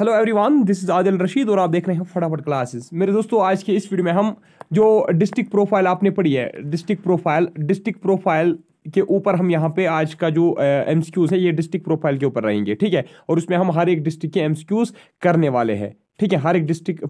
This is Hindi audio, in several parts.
Hello everyone this is Adil Rashid और आप देख रहे हैं फटाफट क्लासेस मेरे दोस्तों आज के इस वीडियो में हम जो डिस्ट्रिक्ट प्रोफाइल आपने पढ़ी है डिस्ट्रिक्ट प्रोफाइल डिस्ट्रिक्ट प्रोफाइल के ऊपर हम यहाँ पे आज का जो एम है ये डिस्ट्रिक्ट प्रोफाइल के ऊपर रहेंगे ठीक है और उसमें हम हर एक डिस्ट्रिक्ट के एम करने वाले हैं ठीक है हर एक डिस्ट्रिक्ट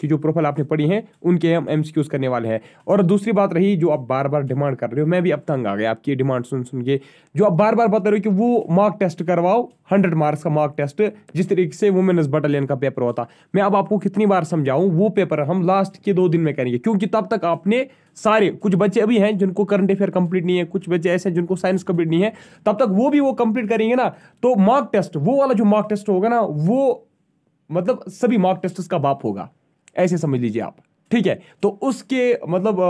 की जो प्रोफाइल आपने पढ़ी है उनके हम एम करने वाले हैं और दूसरी बात रही जो आप बार बार डिमांड कर रहे हो मैं भी अब तंग आ गया आपकी डिमांड सुन सुन के जो आप बार बार बता रहे हो कि वो मार्क टेस्ट करवाओ हंड्रेड मार्क्स का मार्क टेस्ट जिस तरीके से वुमेन्स बटालियन का पेपर होता मैं अब आपको कितनी बार समझाऊं वो पेपर हम लास्ट के दो दिन में करेंगे क्योंकि तब तक आपने सारे कुछ बच्चे अभी हैं जिनको करंट अफेयर कंप्लीट नहीं है कुछ बच्चे ऐसे हैं जिनको साइंस कंप्लीट नहीं है तब तक वो भी वो कंप्लीट करेंगे ना तो मार्क टेस्ट वो वाला जो मार्क टेस्ट होगा ना वो मतलब सभी मॉक टेस्ट उसका बाप होगा ऐसे समझ लीजिए आप ठीक है तो उसके मतलब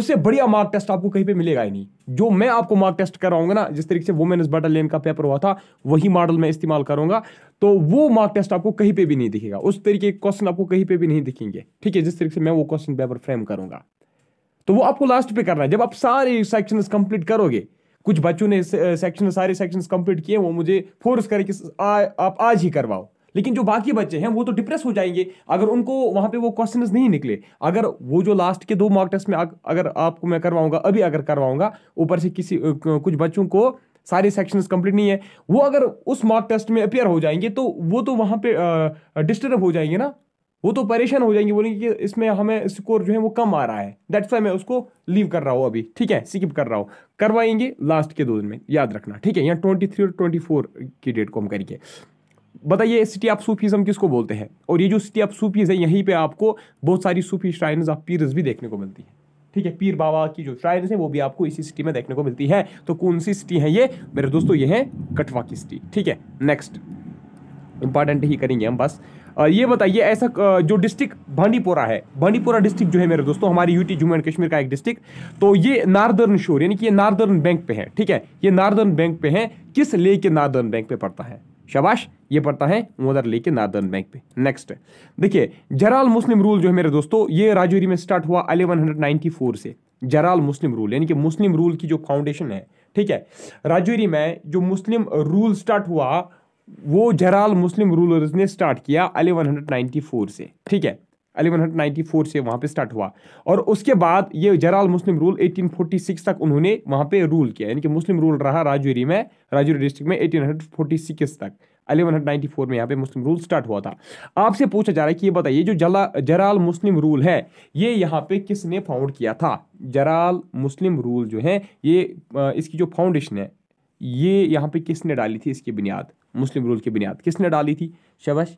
उससे बढ़िया मार्क टेस्ट आपको कहीं पे मिलेगा ही नहीं जो मैं आपको मार्क टेस्ट कराऊंगा ना जिस तरीके से वुमेन्स बटालियन का पेपर हुआ था वही मॉडल मैं इस्तेमाल करूंगा तो वो मार्क टेस्ट आपको कहीं पे भी नहीं दिखेगा उस तरीके के क्वेश्चन आपको कहीं पे भी नहीं दिखेंगे ठीक है जिस तरीके से मैं वो क्वेश्चन पेपर फ्रेम करूंगा तो वो आपको लास्ट पे करना है जब आप सारे सेक्शन कंप्लीट करोगे कुछ बच्चों ने सेक्शन सारे सेक्शन कंप्लीट किए वो मुझे फोर्स करके आप आज ही करवाओ लेकिन जो बाकी बच्चे हैं वो तो डिप्रेस हो जाएंगे अगर उनको वहाँ पे वो क्वेश्चन नहीं निकले अगर वो जो लास्ट के दो मॉक टेस्ट में अगर आपको मैं करवाऊंगा अभी अगर करवाऊंगा ऊपर से किसी कुछ बच्चों को सारे सेक्शंस कंप्लीट नहीं है वो अगर उस मॉक टेस्ट में अपेयर हो जाएंगे तो वो तो वहाँ पर डिस्टर्ब हो जाएंगे ना वो तो परेशान हो जाएंगे बोलेंगे कि इसमें हमें स्कोर जो है वो कम आ रहा है दैट्स वाई मैं उसको लीव कर रहा हूँ अभी ठीक है स्किप कर रहा हूँ करवाएंगे लास्ट के दो दिन में याद रखना ठीक है यहाँ ट्वेंटी थ्री और ट्वेंटी फोर की डेट को हम करके बताइए सिटी ऑफ सूफीज़म किसको बोलते हैं और ये जो सिटी ऑफ सूफीज़ है यहीं पे आपको बहुत सारी सूफी श्राइन्स ऑफ पीरस भी देखने को मिलती है ठीक है पीर बाबा की जो श्राइन्स हैं वो भी आपको इसी सिटी में देखने को मिलती है तो कौन सी सिटी है ये मेरे दोस्तों ये है कटवा की सिटी ठीक है नेक्स्ट इंपॉर्टेंट ही करेंगे हम बस ये बताइए ऐसा जो डिस्ट्रिक्ट भांडीपोरा है भांडीपोरा डिस्ट्रिक्ट जो है मेरे दोस्तों हमारी यूटी जम्मू एंड कश्मीर का एक डिस्ट्रिक्ट तो ये नार्दर्न शोर यानी कि ये नार्दर्न बैंक पे है ठीक है ये नार्दर्न बैंक पे है किस ले के नार्दर्न बैंक पे पड़ता है शबाश ये पड़ता है मोदर लेके नार्दर्न बैंक पे नेक्स्ट देखिए जराल मुस्लिम रूल जो है मेरे दोस्तों ये राजौरी में स्टार्ट हुआ अलेवन से जराल मुस्लिम रूल यानी कि मुस्लिम रूल की जो फाउंडेशन है ठीक है राजौरी में जो मुस्लिम रूल स्टार्ट हुआ वो जराल मुस्लिम रूलर्स ने स्टार्ट किया अलेवन से ठीक है एलेवन हंड्रेड नाइन्टी फोर से वहाँ पे स्टार्ट हुआ और उसके बाद ये जराल मुस्लिम रूल 1846 तक उन्होंने वहाँ पे रूल किया यानी कि मुस्लिम रूल रहा राजौरी में राजौरी डिस्ट्रिक्ट में सिक्स तक 1194 में यहाँ पे मुस्लिम रूल स्टार्ट हुआ था आपसे पूछा जा रहा है कि ये बताइए जो जला जराल मुस्लिम रूल है ये यहाँ पे किसने फाउंड किया था जराल मुस्लिम रूल जो है ये इसकी जो फाउंडेशन है ये यहाँ पे किसने डाली थी इसकी बुनियाद मुस्लिम रूल की बुनियाद किसने डाली थी शबश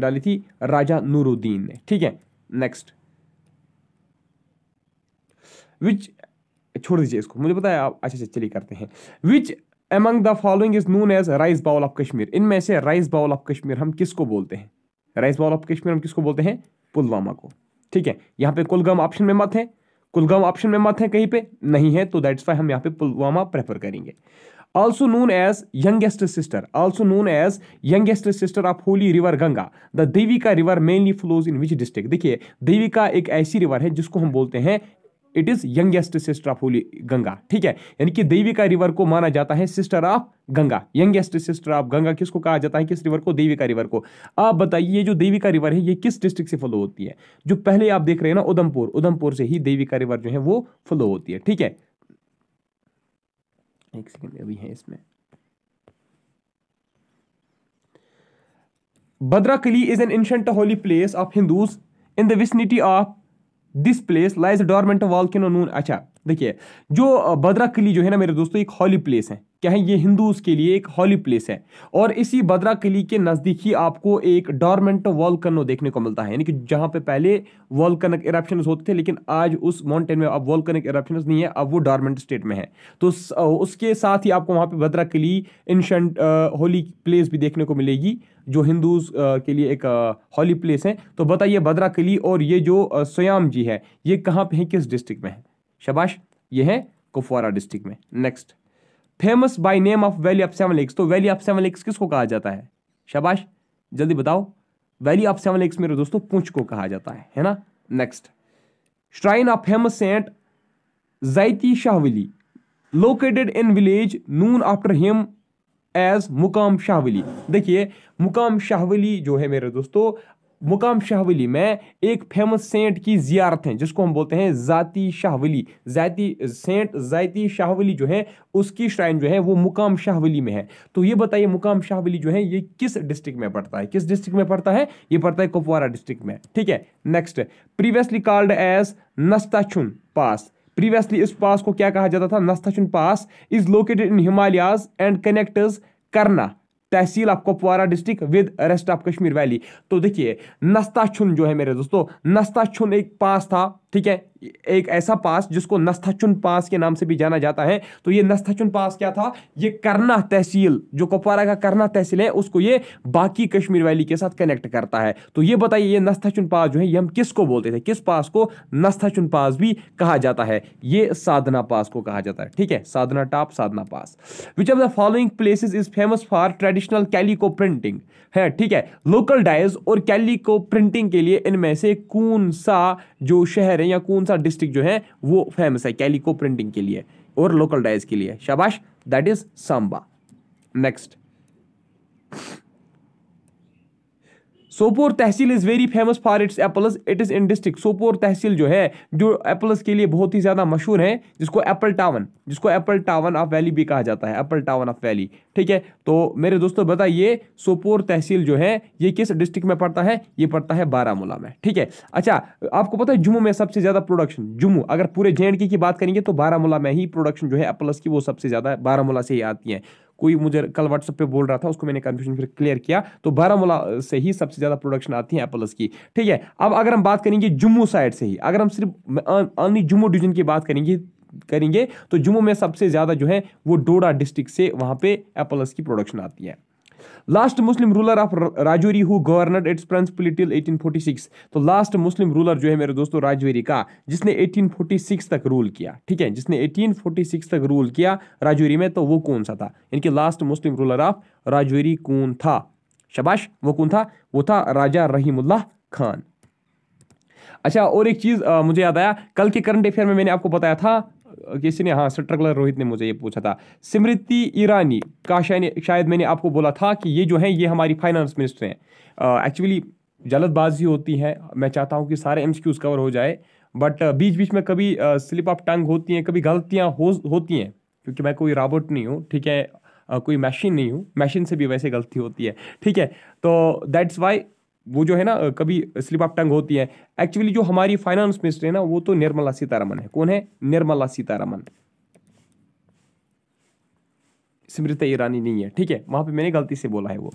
डाली थी राजा नूरुद्दीन ने ठीक है नेक्स्ट विच छोड़ दीजिए इसको मुझे पता है आप अच्छा अच्छा चलिए करते हैं which among the following is known as rice bowl of Kashmir इनमें से राइस बाउल ऑफ कश्मीर हम किसको बोलते हैं राइस बाउल ऑफ कश्मीर हम किसको बोलते हैं पुलवामा को ठीक है यहाँ पे कुलगाम ऑप्शन में मत है कुलगाम ऑप्शन में मत है कहीं पे नहीं है तो दैट्स वाई हम यहाँ पे पुलवामा प्रेफर करेंगे also known as youngest sister also known as youngest sister of holy river ganga the devika river mainly flows in which district देखिए देविका एक ऐसी रिवर है जिसको हम बोलते हैं it is youngest sister of holy Ganga ठीक है यानी कि देविका रिवर को माना जाता है sister of Ganga youngest sister of Ganga किसको कहा जाता है किस रिवर को देविका रिवर को आप बताइए ये जो देविका रिवर है ये किस डिस्ट्रिक्ट से फ्लो होती है जो पहले आप देख रहे हैं ना उधमपुर उधमपुर से ही देविका रिवर जो है वो फ्लो होती है ठीक है एक सेकेंड अभी है इसमें Bhadrakali is an ancient holy place of Hindus in the vicinity of this place lies dormant volcano Noon अच्छा देखिए जो बद्रा कली जो है ना मेरे दोस्तों एक होली प्लेस है क्या है ये हिंदूज के लिए एक हॉली प्लेस है और इसी बद्रा किली के नज़दीक ही आपको एक डॉर्मेंट वॉलकनो देखने को मिलता है यानी कि जहां पे पहले वॉलकनक इराप्शन होते थे लेकिन आज उस माउंटेन में अब वॉलकनक इराप्शन नहीं है अब वो डॉर्मेंट स्टेट में है तो उसके साथ ही आपको वहां पर भद्रा किली इंशंट होली प्लेस भी देखने को मिलेगी जो हिंदूज के लिए एक हॉली प्लेस है तो बताइए बदरा किली और ये जो सोयाम जी है ये कहाँ पे है किस डिस्ट्रिक्ट में है शबाश ये है कुपवारा डिस्ट्रिक्ट में next famous by name of valley of seven lakes तो वैली ऑफ सेवन लेक्स किसको कहा जाता है शाबाश जल्दी बताओ वैली ऑफ सेवन लेक्स मेरे दोस्तों पूंछ को कहा जाता है है ना next shrine of famous saint Zaiti Shahwali located in village Noon after him as Muqam Shahwali देखिए मुकाम शाहवली जो है मेरे दोस्तों मुकाम शाहवली में एक फेमस सेंट की जियारत है जिसको हम बोलते हैं ज़ाती शाहवली ज़ाती सेंट ज़ाती शाहवली जो है उसकी श्राइन जो है वो मुकाम शाहवली में है तो ये बताइए मुकाम शाहवली जो है ये किस डिस्ट्रिक्ट में पड़ता है किस डिस्ट्रिक्ट में पड़ता है ये पड़ता है कुपवारा डिस्ट्रिक्ट में ठीक है next previously called as Nastachun pass previously इस पास को क्या कहा जाता था Nastachun pass is located in Himalayas and connect Karnah tehsil of Kupwara district with rest of Kashmir valley तो देखिए नस्ता छुन जो है मेरे दोस्तों नस्ता छुन एक पास था ठीक है एक ऐसा पास जिसको नस्थाचुन पास के नाम से भी जाना जाता है तो ये नस्थाचुन पास क्या था ये करना तहसील जो कुपवारा का करना तहसील है उसको ये बाकी कश्मीर वैली के साथ कनेक्ट करता है तो ये बताइए ये नस्थाचुन पास जो है ये हम किसको बोलते थे किस पास को नस्थाचुन पास भी कहा जाता है ये साधना पास को कहा जाता है ठीक है Sadhna top Sadhna pass which of the following places is famous for traditional calico printing है ठीक है लोकल डाइज और कैलिको प्रिंटिंग के लिए इनमें से कौन सा जो शहर हैं या कौन सा डिस्ट्रिक्ट जो है वो फेमस है कैलिको प्रिंटिंग के लिए और लोकल डाइज के लिए शाबाश that is Samba next Sopore tehsil is very famous for its apples it is in district Sopore tehsil जो है जो एप्पल्स के लिए बहुत ही ज़्यादा मशहूर है जिसको एप्पल टावन जिसको एप्पल टावन ऑफ वैली भी कहा जाता है एप्पल टावन ऑफ वैली ठीक है तो मेरे दोस्तों बताइए सोपोर तहसील जो है ये किस डिस्ट्रिक्ट में पड़ता है ये पड़ता है बारामूला में ठीक है अच्छा आपको पता है जम्मू में सबसे ज़्यादा प्रोडक्शन जुम्मू अगर पूरे जे की बात करेंगे तो बारामूला में ही प्रोडक्शन जो है एप्पल्स की वो सबसे ज़्यादा बारामूला से ही आती है कोई मुझे कल व्हाट्सएप पे बोल रहा था उसको मैंने कन्फ्यूजन फिर क्लियर किया तो बारामूला से ही सबसे ज़्यादा प्रोडक्शन आती है एप्पल्स की ठीक है अब अगर हम बात करेंगे जम्मू साइड से ही अगर हम सिर्फ ऑनली जम्मू डिवीजन की बात करेंगे करेंगे तो जम्मू में सबसे ज़्यादा जो है वो डोडा डिस्ट्रिक्ट से वहाँ पे एप्पल्स की प्रोडक्शन आती है last Muslim ruler of Rajouri who governor its principal till 1846 तो लास्ट मुस्लिम रूलर जो है मेरे दोस्तों राजौरी का जिसने 1846 तक रूल किया ठीक है जिसने 1846 तक रूल किया राजौरी में तो वो कौन सा था इनके last Muslim ruler of Rajouri कौन था शबाश वो कौन था वो था राजा रहीमुल्लाह खान अच्छा और एक चीज़ मुझे याद आया कल के करंट अफेयर में मैंने आपको बताया था किसी ने हाँ स्ट्रगलर रोहित ने मुझे ये पूछा था स्मृति ईरानी का शायद शायद मैंने आपको बोला था कि ये जो है ये हमारी फाइनेंस मिनिस्टर हैं एक्चुअली जल्दबाजी होती है मैं चाहता हूँ कि सारे एम्स क्यूज़ कवर हो जाए बट बीच बीच में कभी स्लिप ऑफ टंग होती हैं कभी गलतियाँ हो होती हैं क्योंकि मैं कोई रॉबोट नहीं हूँ ठीक है कोई मशीन नहीं हूँ मशीन से भी वैसे गलती होती है ठीक है तो दैट्स वाई वो जो है ना कभी स्लिप ऑफ टंग होती है एक्चुअली जो हमारी फाइनेंस मिनिस्टर है ना वो तो निर्मला सीतारमन है कौन है निर्मला सीतारमन स्मृति ईरानी नहीं है ठीक है वहां पे मैंने गलती से बोला है वो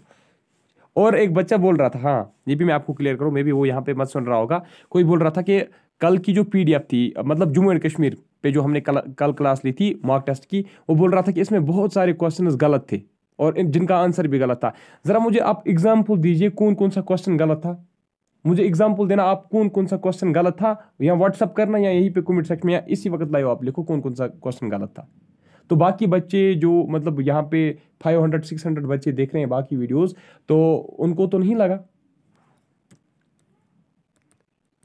और एक बच्चा बोल रहा था हाँ ये भी मैं आपको क्लियर करूं मे भी वो यहाँ पे मत सुन रहा होगा कोई बोल रहा था कि कल की जो पीडीएफ थी मतलब जम्मू एंड कश्मीर पे जो हमने कल कल क्लास ली थी मॉक टेस्ट की वो बोल रहा था कि इसमें बहुत सारे क्वेश्चन गलत थे और जिनका आंसर भी गलत था ज़रा मुझे आप एग्जाम्पल दीजिए कौन कौन सा क्वेश्चन गलत था मुझे एग्जाम्पल देना आप कौन कौन सा क्वेश्चन गलत था या व्हाट्सअप करना या यहीं पे कमेंट सेक्शन में या इसी वक्त लाइव आप लिखो कौन कौन सा क्वेश्चन गलत था तो बाकी बच्चे जो मतलब यहाँ पे 500 600 बच्चे देख रहे हैं बाकी वीडियोस तो उनको तो नहीं लगा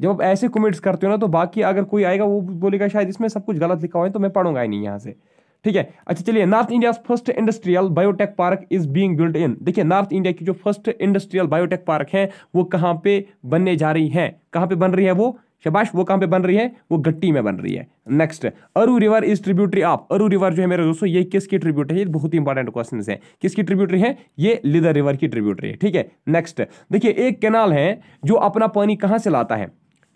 जब आप ऐसे कमेंट्स करते हो ना तो बाकी अगर कोई आएगा वो बोलेगा शायद इसमें सब कुछ गलत लिखा हुआ है तो मैं पढ़ूंगा ही नहीं यहाँ से ठीक है अच्छा चलिए North India first industrial biotech park is being build in देखिए नॉर्थ इंडिया की जो फर्स्ट इंडस्ट्रियल बायोटेक पार्क है वो कहाँ पे बनने जा रही है कहाँ पे बन रही है वो शबाश वो कहाँ पे बन रही है वो गट्टी में बन रही है next Aru river is tributary of Aru river जो है मेरे दोस्तों ये किसकी ट्रिब्यूटरी है बहुत ही इंपॉर्टेंट क्वेश्चन है किसकी ट्रिब्यूटरी है ये लिदर रिवर की ट्रिब्यूटरी है ठीक है नेक्स्ट देखिए एक कैनाल है जो अपना पानी कहाँ से लाता है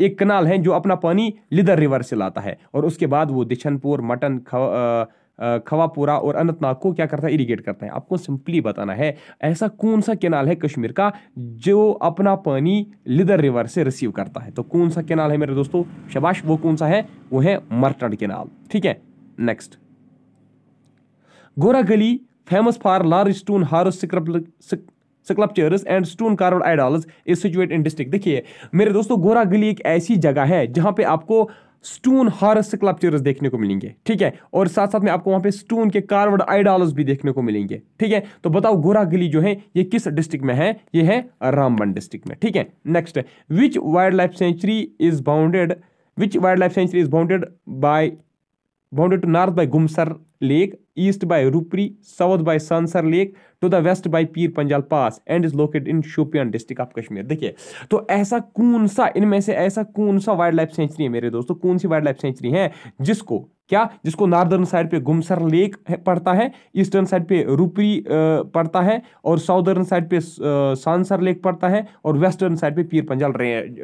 एक कनाल है जो अपना पानी लिदर रिवर से लाता है और उसके बाद वो दिशनपुर मटन खवापुरा और अनंतनाग को क्या करता है इरीगेट करता है आपको सिंपली बताना है ऐसा कौन सा केनाल है कश्मीर का जो अपना पानी लिदर रिवर से रिसीव करता है तो कौन सा केनाल है मेरे दोस्तों शबाश वो कौन सा है वो है मरटन केनाल ठीक है next Gora Gali famous for large stone horse sculptures and stone carved idols is situate in district देखिए मेरे दोस्तों गोरा गली एक ऐसी जगह है जहां पे आपको स्टोन हार्स स्कल्पचर्स देखने को मिलेंगे ठीक है और साथ साथ में आपको वहां पे स्टोन के कार्वर्ड आइडॉल्स भी देखने को मिलेंगे ठीक है तो बताओ गोरा गली जो है ये किस डिस्ट्रिक्ट में है ये है रामबन डिस्ट्रिक्ट में ठीक है next which wild life sanctuary is bounded which wild life sanctuary is bounded by bounded to north by Gumsar Lake, east by Rupri, south by Sansar Lake, to the west by Pir Panjal pass and is locate in Shopian district of Kashmir देखिए तो ऐसा कौन सा इनमें से ऐसा कौन सा वाइल्ड लाइफ सेंचुरी है मेरे दोस्तों कौन सी वाइल्ड लाइफ सेंचुरी है जिसको क्या जिसको नार्दर्न साइड पे गुमसर लेक पड़ता है ईस्टर्न साइड पे रूपरी पड़ता है और साउदर्न साइड पे सांसर लेक पड़ता है और वेस्टर्न साइड पे पीर पंजाल रेंज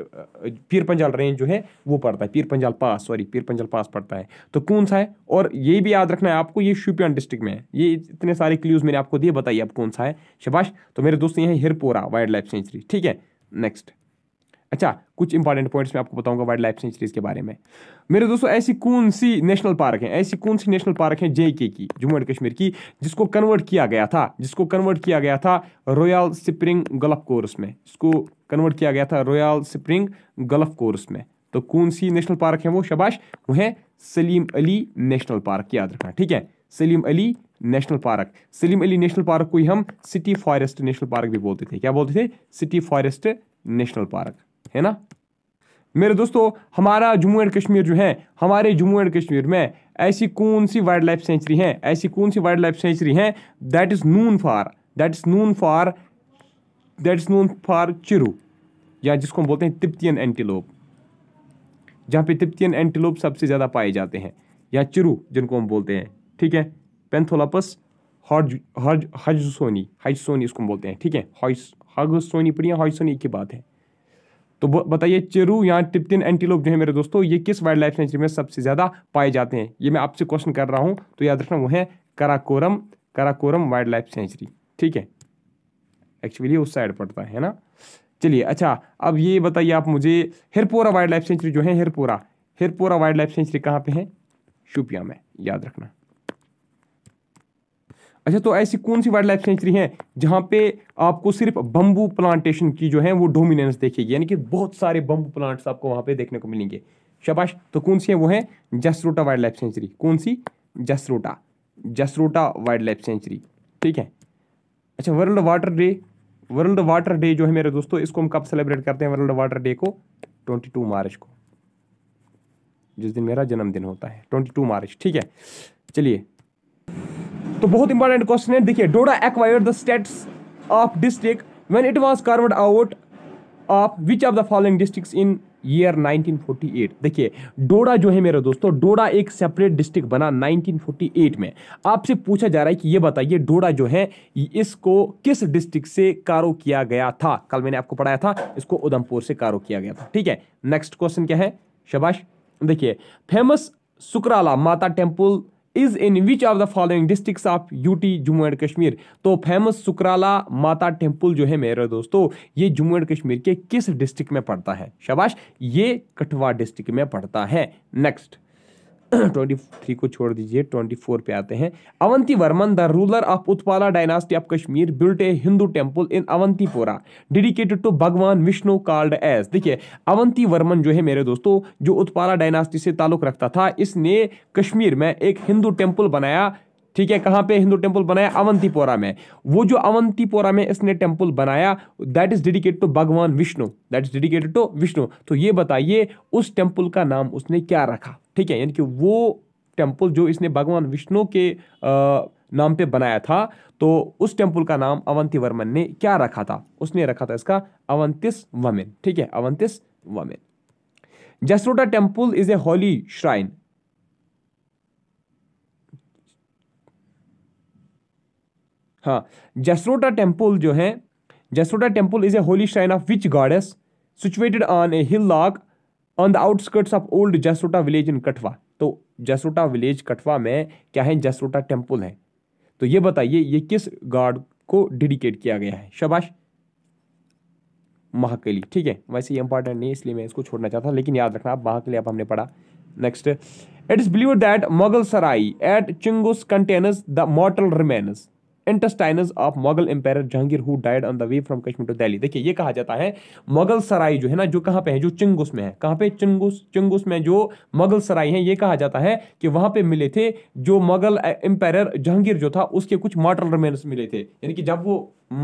पीर पंजाल रेंज जो है वो पड़ता है पीर पंजाल पास सॉरी पीर पंजाल पास पड़ता है तो कौन सा है और ये भी याद रखना है आपको ये शुपियान डिस्ट्रिक्ट में है ये इतने सारे क्ल्यूज़ मैंने आपको दिए बताइए आप कौन सा है शबाश तो मेरे दोस्त ये है हिरपोरा वाइल्ड लाइफ सेंचुरी ठीक है नेक्स्ट अच्छा कुछ इंपॉर्टेंट पॉइंट्स मैं आपको बताऊंगा वाइल्ड लाइफ सेंचुरीज के बारे में मेरे दोस्तों ऐसी कौन सी नेशनल पार्क है ऐसी कौन सी नेशनल पार्क है जे के की जम्मू एंड कश्मीर की जिसको कन्वर्ट किया गया था जिसको कन्वर्ट किया गया था रॉयल स्प्रिंग गल्फ कोर्स में इसको कन्वर्ट किया गया था रॉयल स्प्रिंग गल्फ कोर्स में तो कौन सी नेशनल पार्क है वो शबाश वह सलीम अली नेशनल पार्क याद रखना ठीक है Salim Ali national park Salim Ali national park को ही हम सिटी फॉरेस्ट नेशनल पार्क भी बोलते थे क्या बोलते थे सिटी फॉरेस्ट नेशनल पार्क है ना मेरे दोस्तों हमारा जम्मू एंड कश्मीर जो है हमारे जम्मू एंड कश्मीर में ऐसी कौन सी वाइल्ड लाइफ सेंचुरी हैं ऐसी कौन सी वाइल्ड लाइफ सेंचुरी हैं that is known for that is known for that is known for chiru या जिसको हम बोलते हैं तिप्तियन एंटीलोप जहाँ पे तिप्तियन एंटीलोप सबसे ज़्यादा पाए जाते हैं या चिरू जिनको हम बोलते हैं ठीक है पेंथोलापस हॉर्ज हॉर्ज हजसोनी हजसोनी इसको हम बोलते हैं ठीक है हॉजसोनी पर हॉजसोनी एक बात है तो बताइए चिरू या टिप्तिन एंटीलोप जो है मेरे दोस्तों ये किस वाइल्ड लाइफ सेंचुरी में सबसे ज़्यादा पाए जाते हैं ये मैं आपसे क्वेश्चन कर रहा हूँ तो याद रखना वो है Karakoram Karakoram wild life sanctuary ठीक है एक्चुअली उस साइड पड़ता है ना चलिए अच्छा अब ये बताइए आप मुझे हिरपोरा वाइल्ड लाइफ सेंचुरी जो है Hirpora Hirpora wild life sanctuary कहाँ पे है शुपिया में याद रखना अच्छा तो ऐसी कौन सी वाइल्ड लाइफ सेंचुरी है जहाँ पे आपको सिर्फ बम्बू प्लांटेशन की जो है वो डोमिनेंस देखेगी यानी कि बहुत सारे बम्बू प्लांट्स आपको वहाँ पे देखने को मिलेंगे शबाश तो कौन सी है वो है जसरोटा वाइल्ड लाइफ सेंचुरी कौन सी Jasrota Jasrota wild life sanctuary ठीक है अच्छा world water day world water day जो है मेरे दोस्तों इसको हम कब सेलिब्रेट करते हैं वर्ल्ड वाटर डे को 22 मार्च को जिस दिन मेरा जन्मदिन होता है 22 मार्च ठीक है चलिए तो बहुत इंपॉर्टेंट क्वेश्चन है देखिए Doda acquire the status of district when it was carved out of which of the following districts in year 1948 देखिए डोडा जो है मेरे दोस्तों डोडा एक सेपरेट डिस्ट्रिक्ट बना 1948 में आपसे पूछा जा रहा है कि ये बताइए डोडा जो है इसको किस डिस्ट्रिक्ट से कारो किया गया था कल मैंने आपको पढ़ाया था इसको उधमपुर से कारो किया गया था ठीक है नेक्स्ट क्वेश्चन क्या है शबाश देखिए famous Sukrala Mata temple is in which of the following districts of UT Jammu and Kashmir तो फेमस सुकराला माता टेम्पल जो है मेरे दोस्तों ये जम्मू एंड कश्मीर के किस डिस्ट्रिक्ट में पड़ता है शाबाश ये कठुआ डिस्ट्रिक्ट में पड़ता है नेक्स्ट ट्वेंटी थ्री को छोड़ दीजिए ट्वेंटी फोर पे आते हैं Avanti Varman the ruler of Utpala dynasty of Kashmir built a Hindu temple in Avantipora dedicated to Bhagwan Vishnu card S देखिए अवंती वर्मन जो है मेरे दोस्तों जो उत्पाला डायनास्टी से ताल्लुक रखता था इसने कश्मीर में एक हिंदू टेम्पल बनाया ठीक है कहाँ पे हिंदू टेम्पल बनाया अवंतीपोरा में वो जो अवंतीपोरा में इसने टेम्पल बनाया that is dedicated to Bhagwan Vishnu that is dedicated to Vishnu तो ये बताइए उस टेम्पल का नाम उसने क्या रखा ठीक है यानी कि वो टेम्पल जो इसने भगवान विष्णु के नाम पे बनाया था तो उस टेम्पल का नाम अवंती वर्मन ने क्या रखा था उसने रखा था इसका अवंतिस वमेन ठीक है Avantiswamin Jasrota temple is a holy shrine हाँ जसरोटा टेम्पल जो है Jasrota temple is a holy shrine of which goddess situated on a hillock on the outskirts of old Jasota village in Kathua तो जसोटा विलेज कठवा में क्या है जसोटा टेम्पल है तो ये बताइए ये किस गॉड को डेडिकेट किया गया है शबाश महाकली ठीक है वैसे ये इंपॉर्टेंट नहीं इसलिए मैं इसको छोड़ना चाहता था लेकिन याद रखना आप महाकली अब हमने पढ़ा next it is believe that Mughal Sarai at Chingus contains the mortal remains intestines of Mughal emperor Jahangir who died on the way from Kashmir to Delhi देखिए ये कहा जाता है मुगल सराय जो है ना जो कहाँ पे है जो चिंगुस में है कहाँ पे चिंगुस चिंगुस में जो मुगल सराय है ये कहा जाता है कि वहां पे मिले थे जो मुगल एम्पायर जहांगीर जो था उसके कुछ मॉडल रिमेन्स मिले थे यानी कि जब वो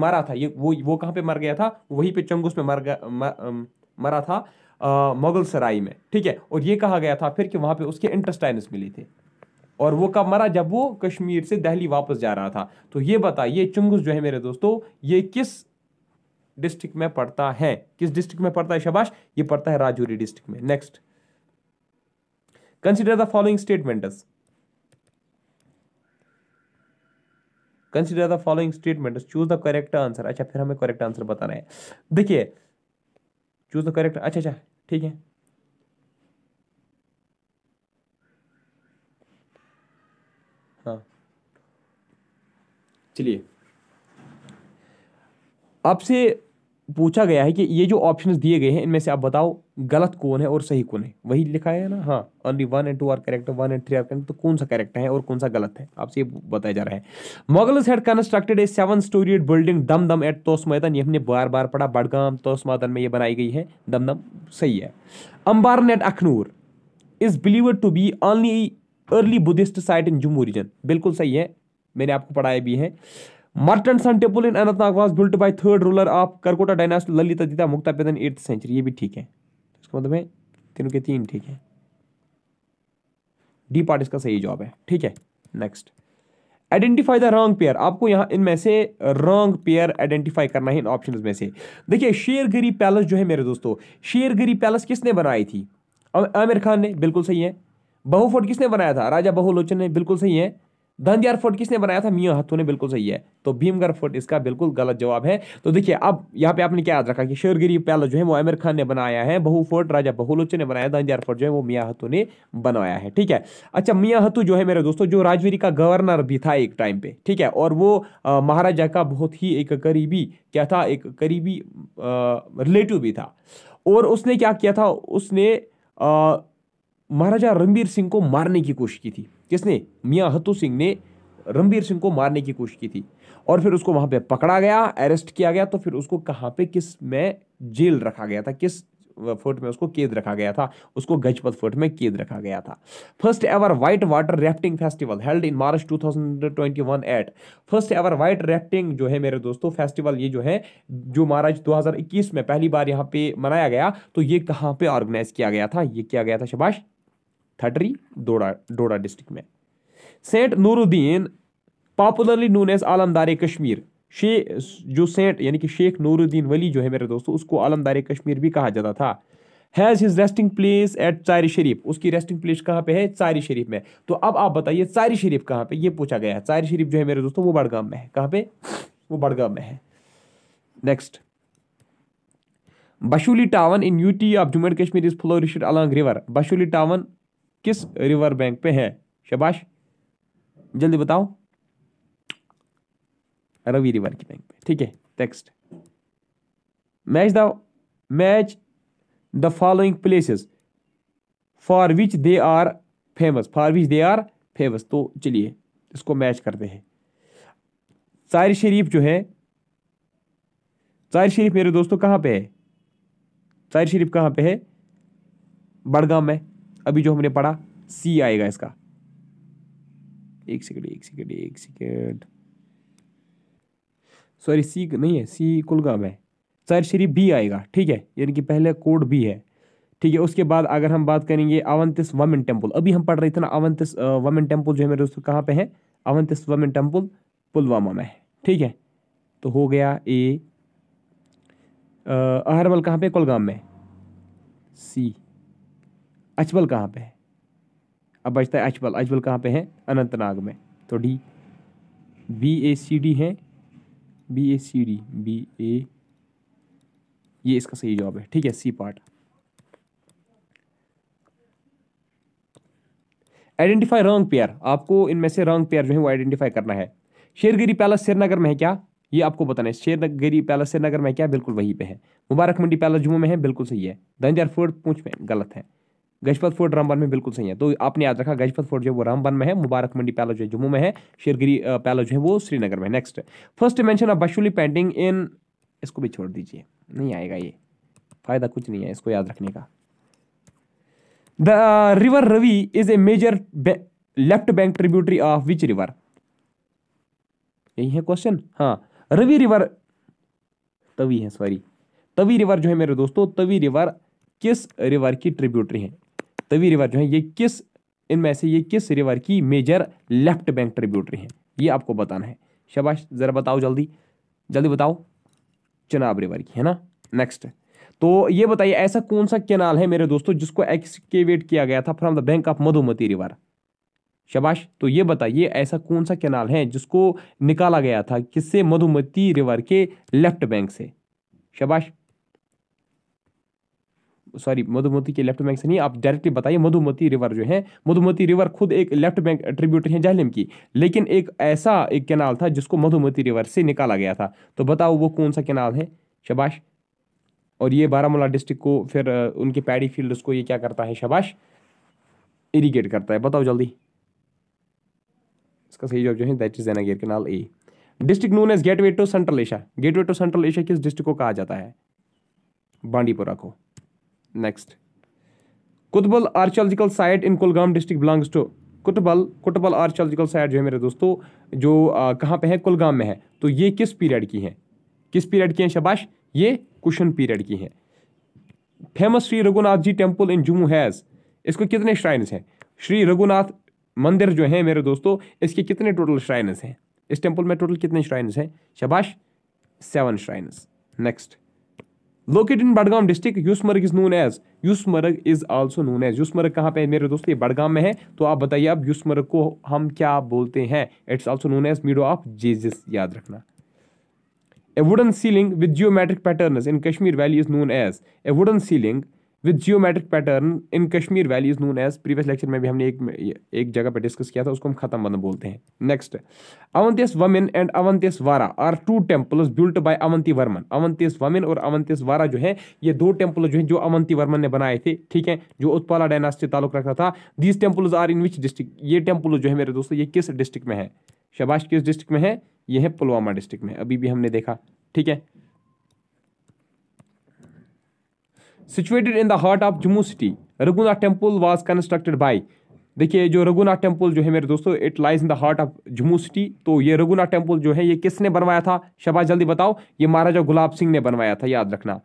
मरा था ये वो वो कहाँ पे मर गया था वहीं पे चंगुस में मर गया मरा था मुगल सराय में ठीक है और ये कहा गया था फिर कि वहां पे उसके इंटेस्टाइनस मिले थे और वो कब मरा जब वो कश्मीर से दहली वापस जा रहा था तो ये बताइए चुंगस जो है मेरे दोस्तों ये किस डिस्ट्रिक्ट में पड़ता है किस डिस्ट्रिक्ट में पड़ता है शबाश ये पड़ता है राजौरी डिस्ट्रिक्ट में next consider the following statement consider the following statement choose the correct answer अच्छा फिर हमें करेक्ट आंसर बताना है देखिए चूज द करेक्ट अच्छा अच्छा ठीक है चलिए आपसे पूछा गया है कि ये जो ऑप्शंस दिए गए हैं इनमें से आप बताओ गलत कौन है और सही कौन है वही लिखा है ना हाँ only one and two are correct one and three are correct तो कौन सा करेक्ट है और कौन सा गलत है आपसे ये बताया जा रहा है Moguls had constructed a seven storey building Dum Dum eight मैदान ये हमने बार बार पढ़ा बडगाम मैदान में ये बनाई गई है दम दम सही है Ambaran Akhnoor is believe to be only early Buddhist site in Jammu region बिल्कुल सही है मैंने आपको पढ़ाए भी हैं sun temple in Anantnag was built by third ruler of Karkota dynasty Lalitaditya Muktapida eighth century ये भी ठीक है इसका मतलब है तीनों के तीन ठीक है डी पार्ट इसका सही जवाब है ठीक है next identify the wrong pair आपको यहाँ इनमें से रॉन्ग पेयर आइडेंटिफाई करना है इन ऑप्शन में से देखिए शेरगिरी पैलेस जो है मेरे दोस्तों शेरगिरी पैलेस किसने बनाई थी आमिर खान ने बिल्कुल सही है बहुफोर्ट फोर्ट किसने बनाया था राजा बहुलोचन ने बिल्कुल सही है दंदियार फोर्ट किसने बनाया था मियाँ हाथों ने बिल्कुल सही है तो भीमगढ़ फोर्ट इसका बिल्कुल गलत जवाब है तो देखिए अब यहाँ पे आपने क्या याद रखा कि शेरगिरी पैलेस जो है वो आमिर खान ने बनाया है बहू फोर्ट राजा बहुलोचन ने बनाया दंदियार फोर्ट जो है वो मियाँ हतू ने बनाया है ठीक है अच्छा मियाँ हतू जो है मेरे दोस्तों जो राजवीरी का गवर्नर भी था एक टाइम पे ठीक है और वो महाराजा का बहुत ही एक करीबी क्या था एक करीबी रिलेटिव भी था और उसने क्या किया था उसने महाराजा रणबीर सिंह को मारने की कोशिश की थी किसने मियाँ हत्तू सिंह ने रणबीर सिंह को मारने की कोशिश की थी और फिर उसको वहाँ पे पकड़ा गया अरेस्ट किया गया तो फिर उसको कहाँ पे किस में जेल रखा गया था किस फोर्ट में उसको कैद रखा गया था उसको गजपत फोर्ट में कैद रखा गया था first ever white water rafting festival held in March 2021 at first ever white rafting जो है मेरे दोस्तों फेस्टिवल ये जो है जो मार्च 2021 में पहली बार यहाँ पे मनाया गया तो ये कहाँ पे ऑर्गेनाइज किया गया था ये किया गया था शबाश थटरी डोडा डोडा डिस्ट्रिक्ट में saint Nooruddin popularly known as Alamdar Kashmir शे जो सेंट यानी कि शेख नूरुद्दीन वली जो है मेरे दोस्तों उसको आलमदार कश्मीर भी कहा जाता था has his resting place at Chrar Sharif उसकी रेस्टिंग प्लेस कहाँ पे है चारी शरीफ में तो अब आप बताइए चारी शरीफ कहाँ पे ये पूछा गया है चारी शरीफ जो है मेरे दोस्तों वो बड़गाम में है कहाँ पे वो बड़गाम में है next Basohli town in UT of Jammu and Kashmir is flourish along river Basohli town किस रिवर बैंक पे है शबाश जल्दी बताओ रवि रिवर की बैंक पे ठीक है text match the match the following places for which they are famous for which they are famous तो चलिए इसको मैच करते हैं चार शरीफ जो है चार शरीफ मेरे दोस्तों कहाँ पे है चार शरीफ कहाँ पे है बड़गाम में अभी जो हमने पढ़ा सी आएगा इसका एक सेकेंड एक सेकेंड एक सेकेंड सॉरी सी नहीं है सी कुलगाम है सर शरीफ बी आएगा ठीक है यानी कि पहले कोड बी है ठीक है उसके बाद अगर हम बात करेंगे अवंतिस वमेन टेम्पल अभी हम पढ़ रहे थे ना अवंतिस वमेन टेम्पल जो है मेरे दोस्तों कहाँ पे है अवंतिस वमेन टेम्पल पुलवामा में है ठीक है तो हो गया ए अहरमल कहाँ पे कुलगाम में सी अचबल कहाँ पे है अब बचता है अचबल अचबल कहाँ पे है अनंतनाग में तो D B A C D है B A C D B A ये इसका सही जवाब है ठीक है C part identify wrong pair आपको इनमें से रॉन्ग पेयर जो है वो आइडेंटिफाई करना है शेरगिरी पैलेस श्रीनगर में है क्या ये आपको बताना है शेरगिरी पैलेस श्रीनगर में क्या बिल्कुल वहीं पे है मुबारक मंडी पैलेस जुम्मू में है बिल्कुल सही है दंजर फोर्ट पूछ में गलत है गजपत फोर्ट रामबन में बिल्कुल सही है तो आपने याद रखा गजपत फोर्ट जो है वो रामबन में है मुबारक मंडी पैलेस जो है जम्मू में है शेरगिरी पैलेस जो है वो श्रीनगर में next first dimension of Basohli painting in इसको भी छोड़ दीजिए नहीं आएगा ये फायदा कुछ नहीं है इसको याद रखने का the river Ravi is a major left bank tributary of which river यही है क्वेश्चन हाँ रवि रिवर तवी है सॉरी तवी रिवर जो है मेरे दोस्तों तवी रिवर किस रिवर की ट्रिब्यूटरी है तवी रिवर जो है ये किस इनमें से ये किस रिवर की मेजर लेफ्ट बैंक ट्रिब्यूटरी है ये आपको बताना है शबाश ज़रा बताओ जल्दी जल्दी बताओ चिनाब रिवर की है ना नेक्स्ट तो ये बताइए ऐसा कौन सा कैनाल है मेरे दोस्तों जिसको एक्सकेवेट किया गया था from the bank of Madhumati river शबाश तो ये बताइए ऐसा कौन सा कैनाल है जिसको निकाला गया था किससे मधुमती रिवर के लेफ्ट बैंक से शबाश सॉरी मधुमती के लेफ्ट बैंक से नहीं आप डायरेक्टली बताइए मधुमती रिवर जो है मधुमती रिवर खुद एक लेफ्ट बैंक ट्रिब्यूटरी है जहलिम की लेकिन एक ऐसा एक कैनाल था जिसको मधुमती रिवर से निकाला गया था तो बताओ वो कौन सा कैनाल है शबाश और ये बारामूला डिस्ट्रिक्ट को फिर उनके पैडी फील्ड को ये क्या करता है शबाश इरीगेट करता है बताओ जल्दी इसका सही जवाब जो है that is Enagir canal a district known as gateway to Central Asia gateway to Central Asia किस डिस्ट्रिक्ट को कहा जाता है बांडीपुरा को next Kutbal archaeological site in Kulgam district belongs to Kutbal Kutbal archaeological site जो है मेरे दोस्तों जो कहाँ पे है कुलगाम में है तो ये किस पीरियड की हैं किस पीरियड की हैं शबाश ये कुशन पीरियड की हैं famous Shri Raghunath ji temple in Jammu has इसको कितने श्राइन्स हैं श्री रघुनाथ मंदिर जो है मेरे दोस्तों इसके कितने टोटल श्राइन्स हैं इस टेम्पल में टोटल कितने श्राइन्स हैं शबाश seven shrines next locate in Budgam district Yusmarg is known as Yusmarg is also known as Yusmarg कहाँ पे है मेरे दोस्त ये बडगाम में है तो आप बताइए अब यूसमर्ग को हम क्या बोलते हैं it's also known as meadow of Jesus याद रखना a wooden ceiling with geometric pattern in Kashmir valley is known as a wooden ceiling with geometric pattern in Kashmir valley is known as previous lecture में भी हमने एक एक जगह पर डिस्कस किया था उसको हम खत्म बंद बोलते हैं next अवंतीस वमिन and Avantiswara are two temples built by Avanti Varman Avantiswamin और अवंतिस वारा जो है ये दो टेम्पल जो है जो अवंती वर्मन ने बनाए थे ठीक है जो उत्पाला डायनास्टी ताल्लुक रखता था these temples are in which district ये टेम्पल जो है मेरे दोस्तों ये किस डिस्ट्रिक्ट में है शबाश किस डिस्ट्रिक्ट में है ये है पुलवामा डिस्ट्रिक्ट में अभी भी हमने देखा ठीक है situated in the heart of Jammu city Raghunath temple was constructed by देखिए जो रघुनाथ टेम्पल जो है मेरे दोस्तों it lies in the heart of Jammu city तो ये रघुनाथ टेम्पल जो है ये किसने बनवाया था शबा जल्दी बताओ ये महाराजा गुलाब सिंह ने बनवाया था याद रखना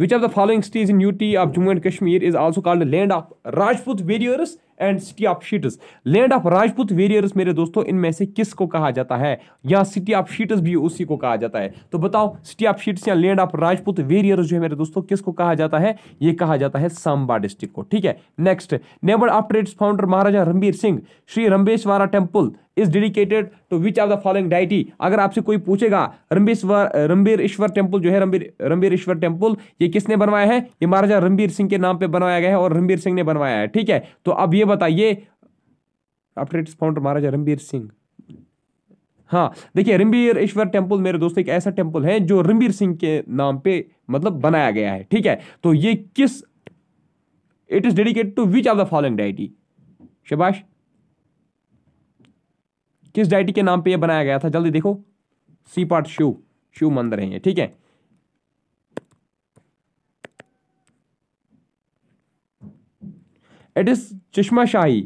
which of the following cities in UT of Jammu and Kashmir is also called land of Rajput warriors and city of sheets land of Rajput warriors मेरे दोस्तों इनमें से किस को कहा जाता है या सिटी ऑफ शीटस भी उसी को कहा जाता है तो बताओ सिटी ऑफ शीट्स या लैंड ऑफ राजपूत वेरियर्स जो है मेरे दोस्तों किसको कहा जाता है ये कहा जाता है सांबा डिस्ट्रिक्ट को ठीक है next neighbour of trades founder Maharaja Ranbir Singh Shri Rambireshwar temple is dedicated to which of the following deity अगर आपसे कोई पूछेगा रंबीश्वर रंबीर ईश्वर टेम्पल जो है रंबीर रंबीर ईश्वर टेम्पल ये किसने बनवाया है ये महाराजा रंबीर सिंह के नाम पे बनवाया गया है और रंबीर सिंह ने बनवाया है ठीक है तो अब ये बताइए after its founder Maharaja Ranbir Singh हाँ देखिए रिम्बीर ईश्वर टेम्पल मेरे दोस्त एक ऐसा टेम्पल है जो रिम्बीर सिंह के नाम पे मतलब बनाया गया है ठीक है तो ये किस it is dedicated to which of the following deity शबाश किस डाइटी के नाम पे ये बनाया गया था जल्दी देखो सी पार्ट शिव शिव मंदिर है ये ठीक है it is Chashma Shahi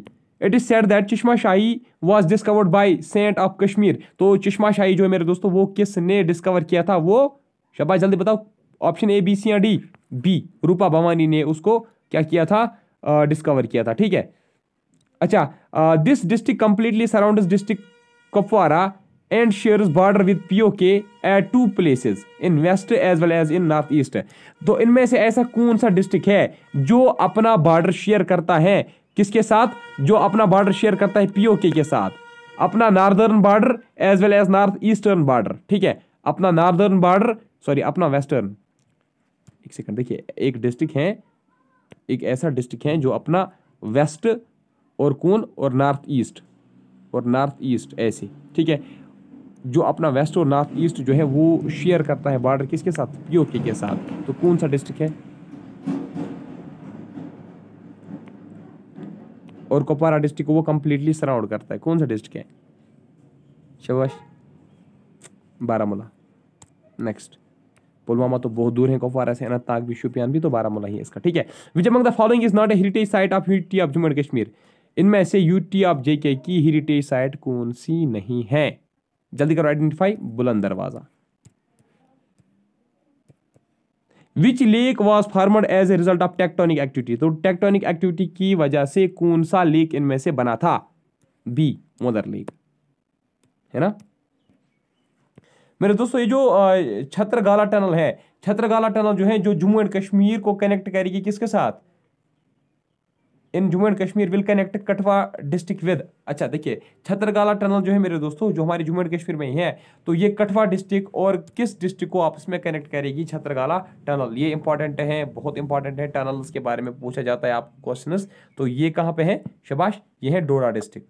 it is said that Chashma Shahi was discovered by saint of Kashmir तो चश्मा शाही जो है मेरे दोस्तों वो किसने डिस्कवर किया था वो शबा जल्दी बताओ ऑप्शन ए बी सी या डी बी रूपा भवानी ने उसको क्या किया था डिस्कवर uh, किया था ठीक है अच्छा this district completely surround district Kupwara and shares border with POK at two places in west as well as in north east. तो इनमें से ऐसा कौन सा डिस्ट्रिक्ट है जो अपना बॉर्डर शेयर करता है किसके साथ जो अपना बॉर्डर शेयर करता है पीओके के साथ अपना northern border as well as north eastern border ठीक है अपना नॉर्दर्न बॉर्डर सॉरी अपना वेस्टर्न एक सेकंड देखिए एक डिस्ट्रिक्ट है एक ऐसा डिस्ट्रिक्ट है जो अपना वेस्ट और कौन और नॉर्थ ईस्ट और नॉर्थ ईस्ट ऐसे ठीक है जो अपना वेस्ट और नॉर्थ ईस्ट जो है वो शेयर करता है बॉर्डर किसके साथ पीओके के साथ तो कौन सा डिस्ट्रिक्ट है और कुपवारा डिस्ट्रिक्ट को वो कंप्लीटली सराउंड करता है कौन सा डिस्ट्रिक्ट है शबाश बारामूला नेक्स्ट पुलवामा तो बहुत दूर है कुपवारा से अनंतनाग भी शुपियान भी तो बारामूला ही है इसका ठीक है which among the following is not a heritage site of unity of Jammu and Kashmir इनमें से यू टी ऑफ जे के की हेरिटेज साइट कौन सी नहीं है जल्दी करो identify Buland Darwaza which lake was formed as a result of tectonic activity तो टेक्टोनिक एक्टिविटी की वजह से कौन सा लेक इनमें से बना था बी मोदर लेक है ना मेरे दोस्तों ये जो छत्रगाला टनल है छत्रगाला टनल जो है जो जम्मू एंड कश्मीर को कनेक्ट करेगी किसके साथ in Jammu and Kashmir will connect Kathua district with अच्छा देखिए छतरगाला टनल जो है मेरे दोस्तों जो हमारे जम्मू एंड कश्मीर में ही है तो ये कठवा डिस्ट्रिक्ट और किस डिस्ट्रिक्ट को आपस में कनेक्ट करेगी छतरगाला टनल ये इंपॉर्टेंट है बहुत इंपॉर्टेंट है टनल्स के बारे में पूछा जाता है आप क्वेश्चन तो ये कहाँ पे है शबाश ये है डोडा डिस्ट्रिक्ट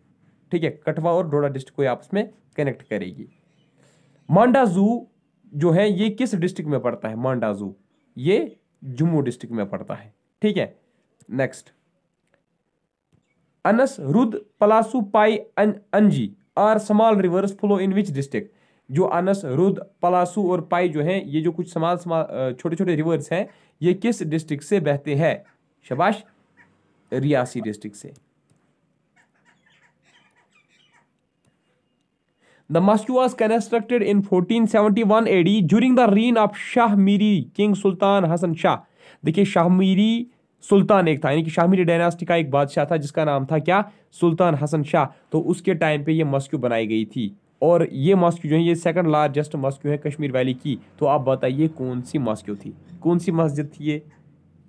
ठीक है कठवा और डोडा डिस्ट्रिक्ट को आपस में कनेक्ट करेगी मांडा जू जो है ये किस डिस्ट्रिक्ट में पड़ता है मांडा जू ये जम्मू डिस्ट्रिक्ट में पड़ता है ठीक है next Anas रुद पलासु pi on, Anji are small rivers flow in which district जो अनस रुद पलासु और पाई जो हैं ये जो कुछ समाल समाल छोटे छोटे रिवर्स हैं ये किस डिस्ट्रिक्ट से बहते हैं शबाश रियासी डिस्ट्रिक्ट से The mosque was constructed in 1471 AD during the reign of Shah Miri king Sultan Hasan Shah देखिए शाह मीरी सुल्तान एक था यानी कि शाहमीरी डायनास्टी का एक बादशाह था जिसका नाम था क्या सुल्तान हसन शाह तो उसके टाइम पे ये मस्क्यू बनाई गई थी और ये मस्क्यू जो है ये सेकंड लार्जेस्ट मस्क्यू है कश्मीर वैली की तो आप बताइए कौन सी मस्क्यू थी कौन सी मस्जिद थी ये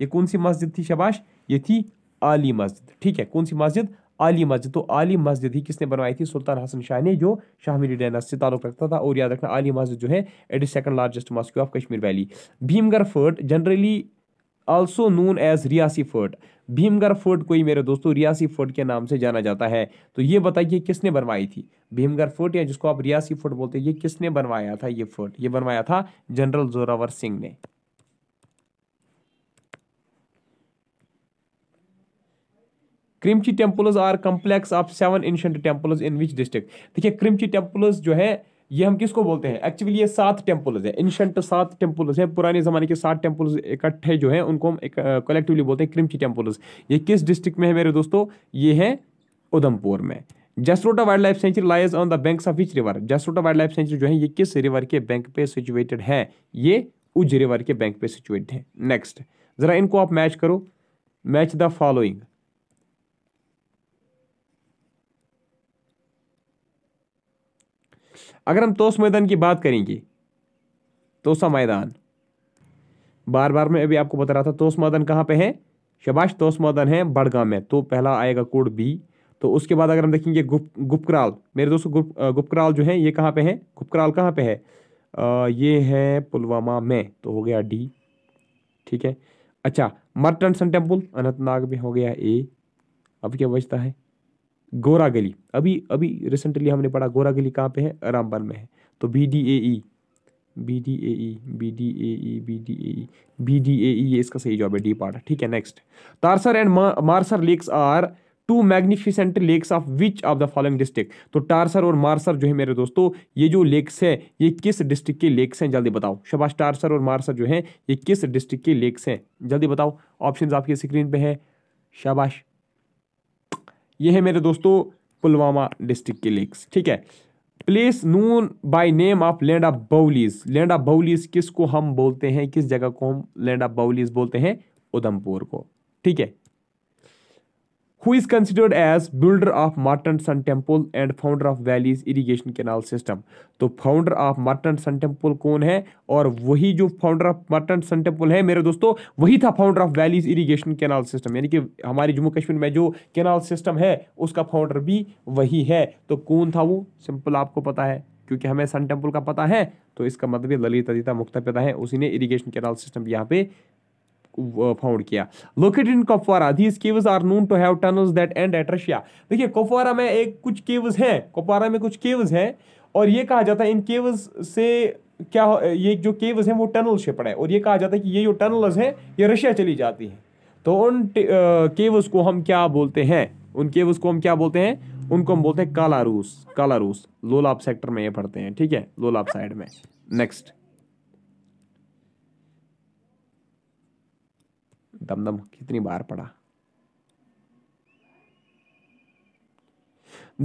ये कौन सी मस्जिद थी शबाश ये थी आली मस्जिद ठीक है कौन सी मस्जिद आली मस्जिद तो आली मस्जिद ही किसने बनवाई थी सुल्तान हसन शाह ने जो शाहमीरी डायनास्ट से ताल्लुक रखता था और याद रखना आली मस्जिद जो है it is second largest mosque of Kashmir valley Bhimgarh fort generally also known as Reasi fort Bhimgarh fort को ही मेरे दोस्तों रियासी फोर्ट के नाम से जाना जाता है तो ये बताइए किसने बनवाई थी भीमगढ़ फोर्ट या जिसको आप रियासी फोर्ट बोलते हैं ये किसने बनवाया था ये फोर्ट ये बनवाया था जनरल जोरावर सिंह ने Krimchi temples are complex of seven ancient temples in which district देखिए क्रिमची टेम्पल्स जो है ये हम किसको बोलते हैं एक्चुअली ये सात टेम्पल्स हैं एंशंट सात टेम्पल्स हैं पुराने ज़माने के सात टेम्पल्स इकट्ठे जो हैं उनको हम एक कलेक्टिवली बोलते हैं क्रिमची टेम्पल्स ये किस डिस्ट्रिक्ट में है मेरे दोस्तों ये है उधमपुर में Jasrota wild life sanctuary lies on the banks of which river Jasrota wild life sanctuary जो है ये किस रिवर के बैंक पे सिचुएटेड है ये उज रिवर के बैंक पे सिचुएटेड है नेक्स्ट ज़रा इनको आप मैच करो मैच द फॉलोइंग अगर हम तोस मैदान की बात करेंगे तोसा मैदान बार बार मैं अभी आपको बता रहा था तोस मैदान कहाँ पे है शबाश तोस मैदान है बड़गाम में तो पहला आएगा कोड बी तो उसके बाद अगर हम देखेंगे गुप गुपकराल मेरे दोस्तों गुप गुपकराल जो है ये कहाँ पे है गुपकराल कहाँ पे है आ, ये है पुलवामा में तो हो गया डी ठीक है अच्छा मर्टनसन टेम्पल अनंतनाग में हो गया ए अब क्या बचता है गोरा गली अभी अभी रिसेंटली हमने पढ़ा गोरा गली कहाँ पे है रामबन में है तो B D A E B D A E B D A E B D A E B D A E ये इसका सही जवाब है डी पार्ट ठीक है next Tarsar and Marsar lakes are two magnificent lakes of which of the following district तो टारसर और मार्सर जो है मेरे दोस्तों ये जो लेक्स है ये किस डिस्ट्रिक्ट के लेक्स हैं जल्दी बताओ शबाश टारसर और मार्सर जो है ये किस डिस्ट्रिक्ट के लेक्स हैं जल्दी बताओ ऑप्शन आपकी स्क्रीन पे है शाबाश ये है मेरे दोस्तों पुलवामा डिस्ट्रिक्ट के लेक्स ठीक है place known by name of land of baolis land of baolis किसको हम बोलते हैं किस जगह को हम लैंड ऑफ बाउलीज बोलते हैं उधमपुर को ठीक है who is considered as builder of Martin Sun Temple and founder of Valley's irrigation canal system. तो founder of Martin Sun Temple कौन है और वही जो founder of Martin Sun Temple है मेरे दोस्तों वही था founder of Valley's irrigation canal system यानी कि हमारे जम्मू कश्मीर में जो canal system है उसका founder भी वही है तो कौन था वो सिंपल आपको पता है क्योंकि हमें सन टेम्पल का पता है तो इसका मतलब ललित अदिता मुक्ता पिता है उसी ने इरीगेशन कैनाल सिस्टम यहाँ पे फाउंड किया locate in Kupwara these caves are known to have tunnels that end at Russia देखिए कुपवारा में एक कुछ केव्स हैं कुपवारा में कुछ केव्स हैं और ये कहा जाता है इन केव्स से क्या ये जो केव्स हैं वो टनल से है और ये कहा जाता है कि ये जो टनल्स हैं ये रशिया चली जाती है तो उन केव्स को हम क्या बोलते हैं उन केव्स को हम क्या बोलते हैं उनको हम बोलते हैं काला रूस काला रूस लोलाब सेक्टर में ये पढ़ते हैं ठीक है लोलाब साइड में नेक्स्ट दमदम कितनी बार पढ़ा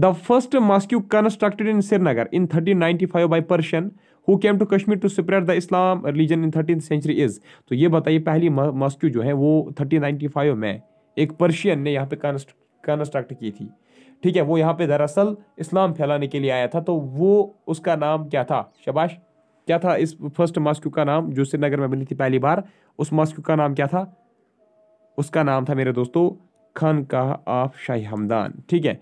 The first mosque constructed in Srinagar in 1395 by Persian who came to Kashmir to spread the Islam religion in thirteen century is तो ये बताइए पहली मॉस्क्यू जो है वो 1395 में एक पर्शियन ने यहाँ पे कंस्ट्रक्ट की थी ठीक है वो यहाँ पे दरअसल इस्लाम फैलाने के लिए आया था तो वो उसका नाम क्या था शबाश क्या था इस फर्स्ट मॉस्क्यू का नाम जो श्रीनगर में मिली थी पहली बार उस मॉस्क्यू का नाम क्या था उसका नाम था मेरे दोस्तों का ऑफ शाही हमदान ठीक है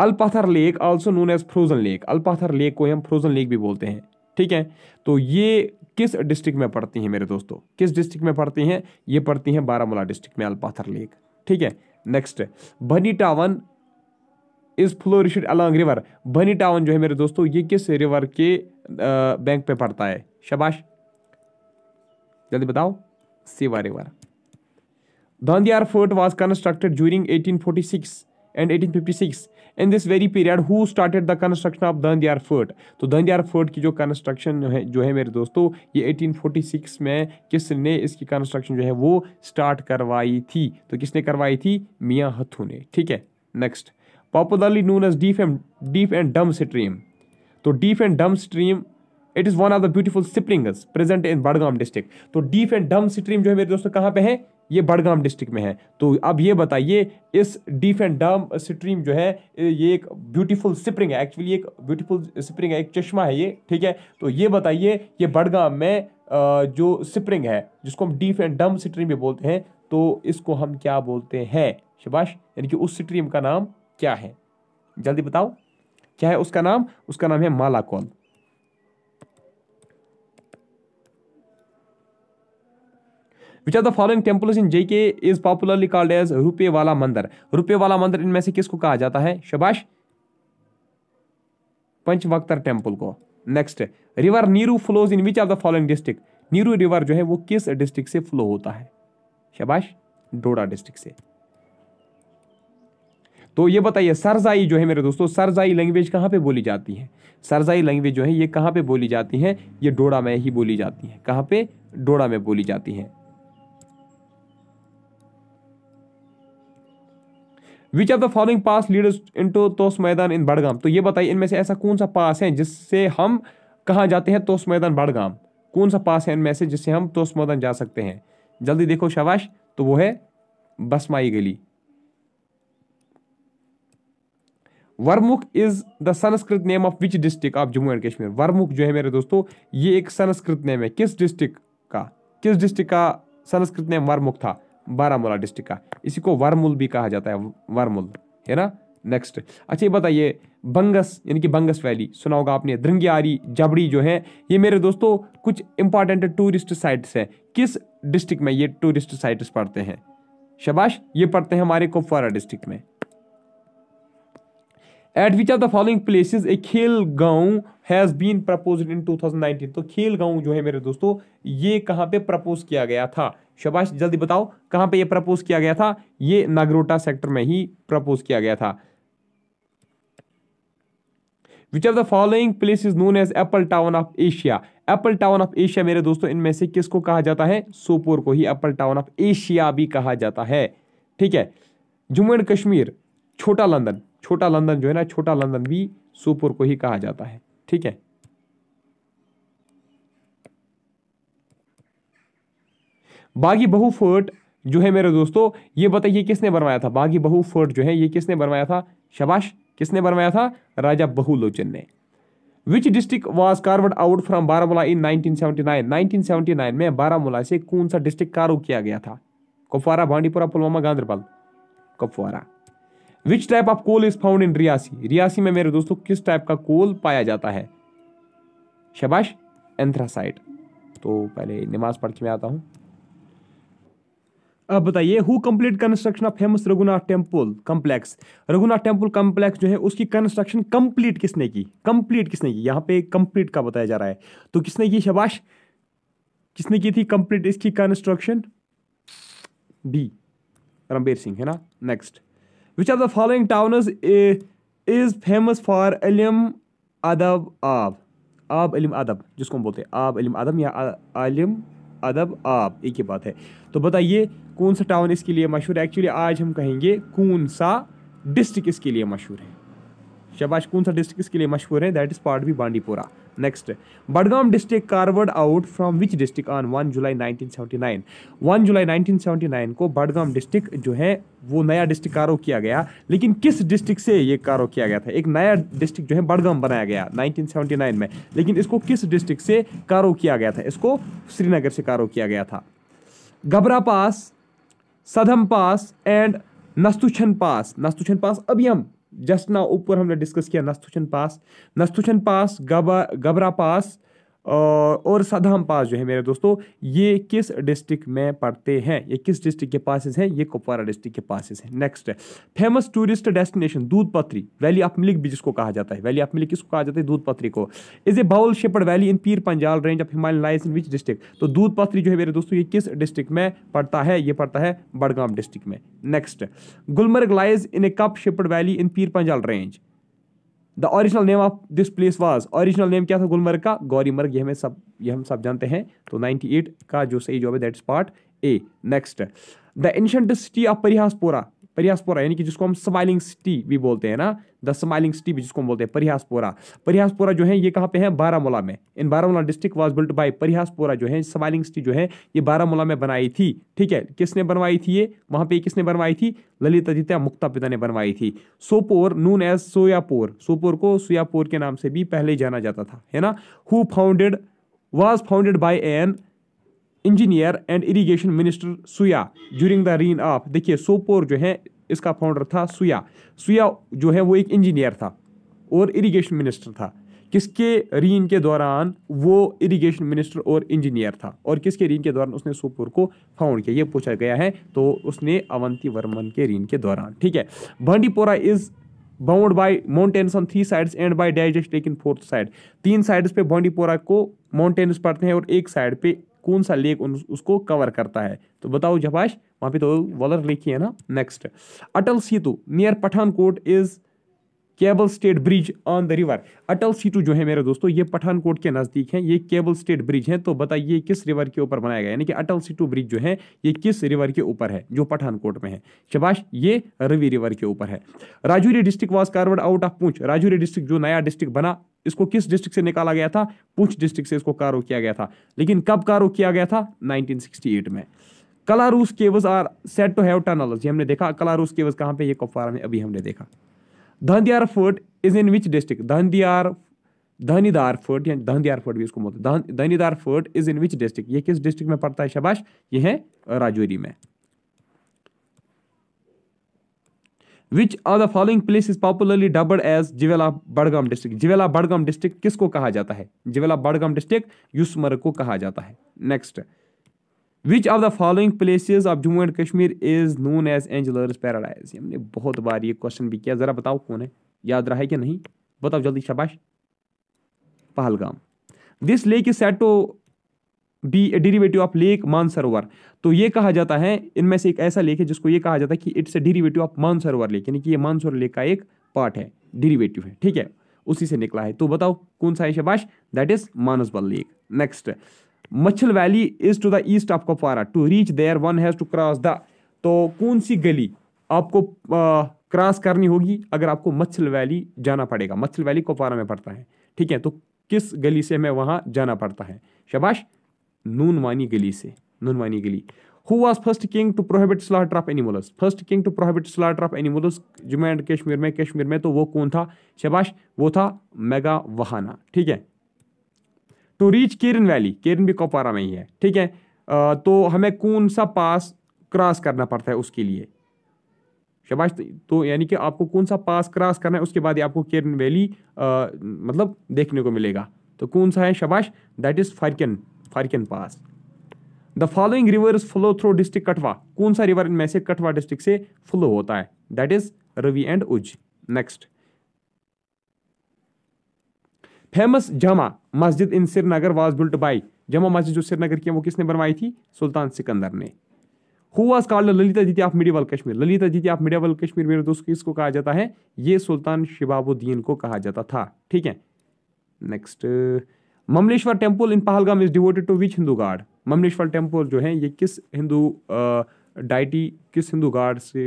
Alpather lake also known as frozen lake Alpather lake को हम फ्रोजन लेक भी बोलते हैं ठीक है तो ये किस डिस्ट्रिक्ट में पड़ती हैं मेरे दोस्तों किस डिस्ट्रिक्ट में पड़ती हैं ये पड़ती हैं बारामूला डिस्ट्रिक्ट में अलपाथर लेक ठीक है next Bani town is flourish along river Bani town जो है मेरे दोस्तों ये किस रिवर के बैंक पे पड़ता है शबाश जल्दी बताओ Sewa river Dandiyar fort was constructed during 1846 and 1856 in this very period who started the construction of Dandiyar fort तो दंदियार फोर्ट की जो कंस्ट्रक्शन है जो है मेरे दोस्तों ये 1846 में किसने इसकी construction जो है वो start करवाई थी तो किसने करवाई थी मियाँ हथू ने ठीक है Next, popularly known as deep and deep and dumb stream. तो deep and dumb stream it is one of the beautiful springs present in Budgam district तो डीप एंड डम स्ट्रीम जो है मेरे दोस्तों कहाँ पे है ये बड़गाम डिस्ट्रिक्ट में है तो अब ये बताइए इस डीफ एंड डम स्ट्रीम जो है ये एक ब्यूटीफुल स्प्रिंग है एक्चुअली एक ब्यूटीफुल स्प्रिंग है एक चश्मा है ये ठीक है तो ये बताइए ये बड़गाम में जो स्प्रिंग है जिसको हम डीफ एंड डम स्ट्रीम भी बोलते हैं तो इसको हम क्या बोलते हैं शबाश यानी कि उस स्ट्रीम का नाम क्या है जल्दी बताओ क्या है उसका नाम उसका नाम है Malakol which are the following temples in JK is popularly called as रुपये वाला मंदिर रुपये वाला मंदिर इनमें से किसको कहा जाता है शबाश पंचवक्तर टेम्पल को next river Neeru flows in which are the following district Neeru river जो है वो किस डिस्ट्रिक्ट से फ्लो होता है शबाश डोडा डिस्ट्रिक्ट से तो ये बताइए सरजाई जो है मेरे दोस्तों सरजाई लैंग्वेज कहाँ पे बोली जाती है सरजाई लैंग्वेज जो है ये कहाँ पे बोली जाती है ये डोडा में ही बोली जाती है कहाँ पे डोडा में बोली जाती है which of the following pass leaders into Tosa Maidan इन बड़गाम तो ये बताइए इनमें से ऐसा कौन सा पास है जिससे हम कहाँ जाते हैं तोस मैदान बड़गाम कौन सा पास है इनमें से जिससे हम तोस मैदान जा सकते हैं जल्दी देखो शाबाश तो वो है Basmai Gali Varmukh is the Sanskrit name of which district of Jammu and Kashmir Varmukh जो है मेरे दोस्तों ये एक संस्कृत नेम है किस डिस्ट्रिक्ट का किस डिस्ट्रिक्ट का संस्कृत नेम वर्मुख था बारामूला डिस्ट्रिक्ट का इसी को वारमूल भी कहा जाता है वारमूल है ना नेक्स्ट अच्छा ये बताइए बंगस यानी कि बंगस वैली सुना होगा आपने द्रंगियारी जबड़ी जो है ये मेरे दोस्तों कुछ इंपॉर्टेंट टूरिस्ट साइट्स हैं किस डिस्ट्रिक्ट में ये टूरिस्ट साइट्स पढ़ते हैं शबाश ये पढ़ते हैं हमारे कुपवारा डिस्ट्रिक्ट में at which of the following places a खेल गाँव हैज़ बीन प्रपोज इन 2019 तो खेल गाँव जो है मेरे दोस्तों ये कहाँ पे प्रपोज किया गया था शबाश जल्दी बताओ कहाँ पे ये प्रपोज किया गया था ये नागरोटा सेक्टर में ही प्रपोज किया गया था which of the following place is known as apple town of Asia apple town of Asia मेरे दोस्तों इनमें से किसको कहा जाता है सोपोर को ही एप्पल टाउन ऑफ एशिया भी कहा जाता है ठीक है जम्मू एंड कश्मीर छोटा लंदन छोटा लंदन जो है ना छोटा लंदन भी सोपोर को ही कहा जाता है ठीक है बागी बहु फोर्ट जो है मेरे दोस्तों ये बताइए किसने बनवाया था बागी बहु फोर्ट जो है ये किसने बनवाया था शबाश किसने बनवाया था राजा बहुलोचन ने which district was carved out from Baramulla in 1979 1979 में बारामूला से कौन सा डिस्ट्रिक्ट कार्व किया गया था Kupwara Bandipora Pulwama Ganderbal Kupwara which type of coal is found in Reasi Reasi में मेरे दोस्तों किस टाइप का कोल पाया जाता है शबाश एंथ्रासाइट तो पहले नमाज पढ़ के मैं आता हूँ अब बताइए who complete construction of famous Raghunath temple complex Raghunath temple complex जो है उसकी कंस्ट्रक्शन कंप्लीट किसने की कंप्लीट किसने की यहाँ पे कंप्लीट का बताया जा रहा है तो किसने की शबाश किसने की थी कंप्लीट इसकी कंस्ट्रक्शन बी रणबीर सिंह है ना next which of the following towns is famous for इलम अदब आब आब इलम अदब जिसको हम बोलते हैं आब इलम अदब या आलिम अदब आब एक ही बात है तो बताइए कौन सा टाउन इसके लिए मशहूर है एक्चुअली आज हम कहेंगे कौन सा डिस्ट्रिक्ट इसके लिए मशहूर है शबाश कौन सा डिस्ट्रिक्ट इसके लिए मशहूर है दैट इज़ पार्ट भी Bandipora next Budgam district carved out from which district on one July 1979? 1 जुलाई 1979 को बडगाम डिस्ट्रिक्ट जो है वो नया डिस्ट्रिक्ट कारो किया गया लेकिन किस डिस्ट्रिक्ट से ये कारो किया गया था एक नया डिस्ट्रिक्ट जो है बडगाम बनाया गया 1979 में लेकिन इसको किस डिस्ट्रिक्ट से कारो किया गया था इसको श्रीनगर से कारो किया गया था गबरा पास सदम पास एंड नस्तुछन पास नस्तुछन पास अभियम जस्ट ना ऊपर हमने डिस्कस किया नस्तुचन पास नस्तुचन पास गबा गबरा पास और सदाम पास जो है मेरे दोस्तों ये किस डिस्ट्रिक्ट में पड़ते हैं ये किस डिस्ट्रिक्ट के पासेस हैं ये कुपवारा डिस्ट्रिक्ट के पासेस हैं next famous tourist destination Doodhpathri valley of milk भी जिसको कहा जाता है वैली ऑफ मिल्क किसको कहा जाता है दूधपत्री को is a bowl shaped valley in Pir Panjal range of Himalaya lies in which district तो दूधपत्री जो है मेरे दोस्तों ये किस डिस्ट्रिक्ट में पड़ता है ये पड़ता है बड़गाम डिस्ट्रिक्ट में next Gulmarg lies in a cup shaped valley in Pir Panjal range the original name of this place was original name क्या था गुलमर्ग का गौरीमर्ग ये हमें सब ये हम सब जानते हैं तो 98 का जो सही जवाब है that is part A next the ancient city of Parihaspora Parihaspora यानी कि जिसको हम स्माइलिंग सिटी भी बोलते हैं ना द स्माइलिंग सिटी भी जिसको हम बोलते हैं परियासपोरा परियासपोरा जो है ये कहाँ पे है बारामूला में in Baramulla district was built by Parihaspora जो है स्माइलिंग सिटी जो है ये बारामूला में बनाई थी ठीक है किसने बनवाई थी ये वहाँ पे किसने बनवाई थी ललित आदित्य मुक्ता पिता ने बनवाई थी सोपोर नून एज सोयापोर सोपोर को सोयापोर के नाम से भी पहले जाना जाता था है ना who founded was founded by an engineer and irrigation minister Suyya during the reign of देखिए सोपोर जो है इसका फाउंडर था सुया सुया जो है वो एक इंजीनियर था और इरिगेशन मिनिस्टर था किसके रीन के दौरान वो इरिगेशन मिनिस्टर और इंजीनियर था और किसके रीन के दौरान उसने सोपोर को फाउंड किया ये पूछा गया है तो उसने अवंती वर्मन के रीन के दौरान ठीक है Bandipora is bound by mountains on three sides and by digest लेकिन फोर्थ साइड तीन साइड्स पे बांडीपोरा को माउंटेन्स पड़ते हैं और एक साइड पे कौन सा लेक उन, उसको कवर करता है तो बताओ जबाश वहाँ पे तो वॉलर लेक ही है ना next Atal Setu near Pathankot is cable stayed bridge on the river Atal Setu जो है मेरे दोस्तों ये पठानकोट के नज़दीक हैं ये केबल स्टेट ब्रिज है तो बताइए किस रिवर के ऊपर बनाया गया यानी कि अटल सीटू ब्रिज जो है ये किस रिवर के ऊपर है जो पठानकोट में है शबाश ये रवि रिवर के ऊपर है Rajouri district was carved out of Poonch Rajouri district जो नया डिस्ट्रिक्ट बना इसको किस डिस्ट्रिक्ट से निकाला गया था पूंछ डिस्ट्रिक्ट से इसको कारो किया गया था लेकिन कब कारो किया गया था नाइनटीन में Kalaroos caves are said to have tunnels ये हमने देखा कलारूस केवज कहाँ पे ये कुफवारा में अभी हमने देखा Dandiyar fort is in which district Dandiyar Danidar fort या दांदियार फोर्ट भी इसको बोलते Danidar fort is in which district ये किस डिस्ट्रिक्ट में पड़ता है शबाश ये है राजौरी में which are the following place is popularly dubbed as jewel of Budgam district jewel of Budgam district किसको कहा जाता है जिवेला बडगाम डिस्ट्रिक्ट यूसमर्ग को कहा जाता है next which of the following place of Jammu and Kashmir is known as anglers paradise हमने बहुत बार ये क्वेश्चन भी किया ज़रा बताओ कौन है याद रहा है कि नहीं बताओ जल्दी शबाश Pahalgam this lake is said to be derivative of lake Mansarovar तो ये कहा जाता है इनमें से एक ऐसा लेक है जिसको ये कहा जाता है कि it's a derivative of Mansarovar lake यानी कि ये मानसरोवर लेक का एक पार्ट है डिरीवेटिव है ठीक है उसी से निकला है तो बताओ कौन सा है शबाश that is Manasbal lake next Machil valley is to the east of Kupwara to reach there one has to cross the तो कौन सी गली आपको क्रॉस करनी होगी अगर आपको मच्छल वैली जाना पड़ेगा मच्छल वैली कपवारा में पड़ता है ठीक है तो किस गली से हमें वहाँ जाना पड़ता है शबाश नूनवानी गली से Nunwani Gali who was first king to prohibit slaughter of animals first king to prohibit slaughter of animals Jammu and Kashmir में कश्मीर में तो वो कौन था शबाश वो था मेगा वहाना ठीक है to reach Keran valley Keran भी कोपारा में ही है ठीक है आ, तो हमें कौन सा पास क्रॉस करना पड़ता है उसके लिए शबाश तो यानी कि आपको कौन सा पास क्रॉस करना है उसके बाद ही आपको केरन वैली मतलब देखने को मिलेगा तो कौन सा है शबाश that is Farkan Farkan pass the following rivers flow through district Kathua कौन सा रिवर इनमें से कटवा डिस्ट्रिक्ट से फ्लो होता है that is Ravi and Ujh next famous Jama Masjid in Srinagar was built by Jama Masjid जो श्रीनगर की है वो किसने बनवाई थी सुल्तान सिकंदर ने हु वॉज कॉल्ड ललिता दीदी ऑफ मिडिवल कश्मीर ललिता दीदी ऑफ मिडिवल कश्मीर मेरे दोस्त किसको कहा जाता है ये सुल्तान शिबाबुद्दीन को कहा जाता था ठीक है next Mamleshwar temple in Pahalgam is devoted to which Hindu god Mamleshwar temple जो है ये किस हिंदू डाइटी किस हिंदू गार्ड से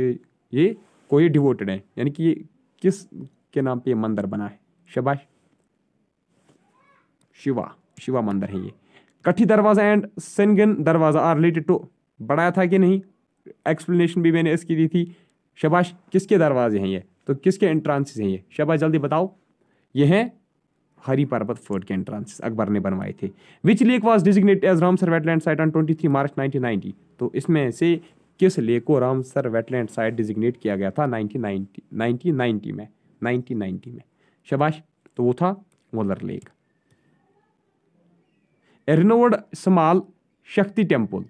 ये कोई डिवोटेड है यानी कि ये किस के नाम पे ये मंदिर बना है शबाश शिवा शिवा मंदिर है ये कट्ठी दरवाज़ा एंड सिनगन दरवाज़ा आर रिलेटेड टू बढ़ाया था कि नहीं एक्सप्लेनेशन भी मैंने इसकी दी थी शबाश किसके दरवाजे हैं ये तो किसके एंट्रांसेस हैं ये शबाश जल्दी बताओ ये हैं हरी पर्वत फोर्ट के एंट्रांसेस अकबर ने बनवाए थे which lake was designate as Ramsar wetland site on twenty three March nineteen ninety तो इसमें से किस लेक को रामसर वेटलैंड साइट डिजिग्नेट किया गया था नाइनटीन नाइनटी नाइनटीन नाइनटी में नाइनटीन नाइनटी में शबाश तो वो था Wular lake a renowned small Shakti temple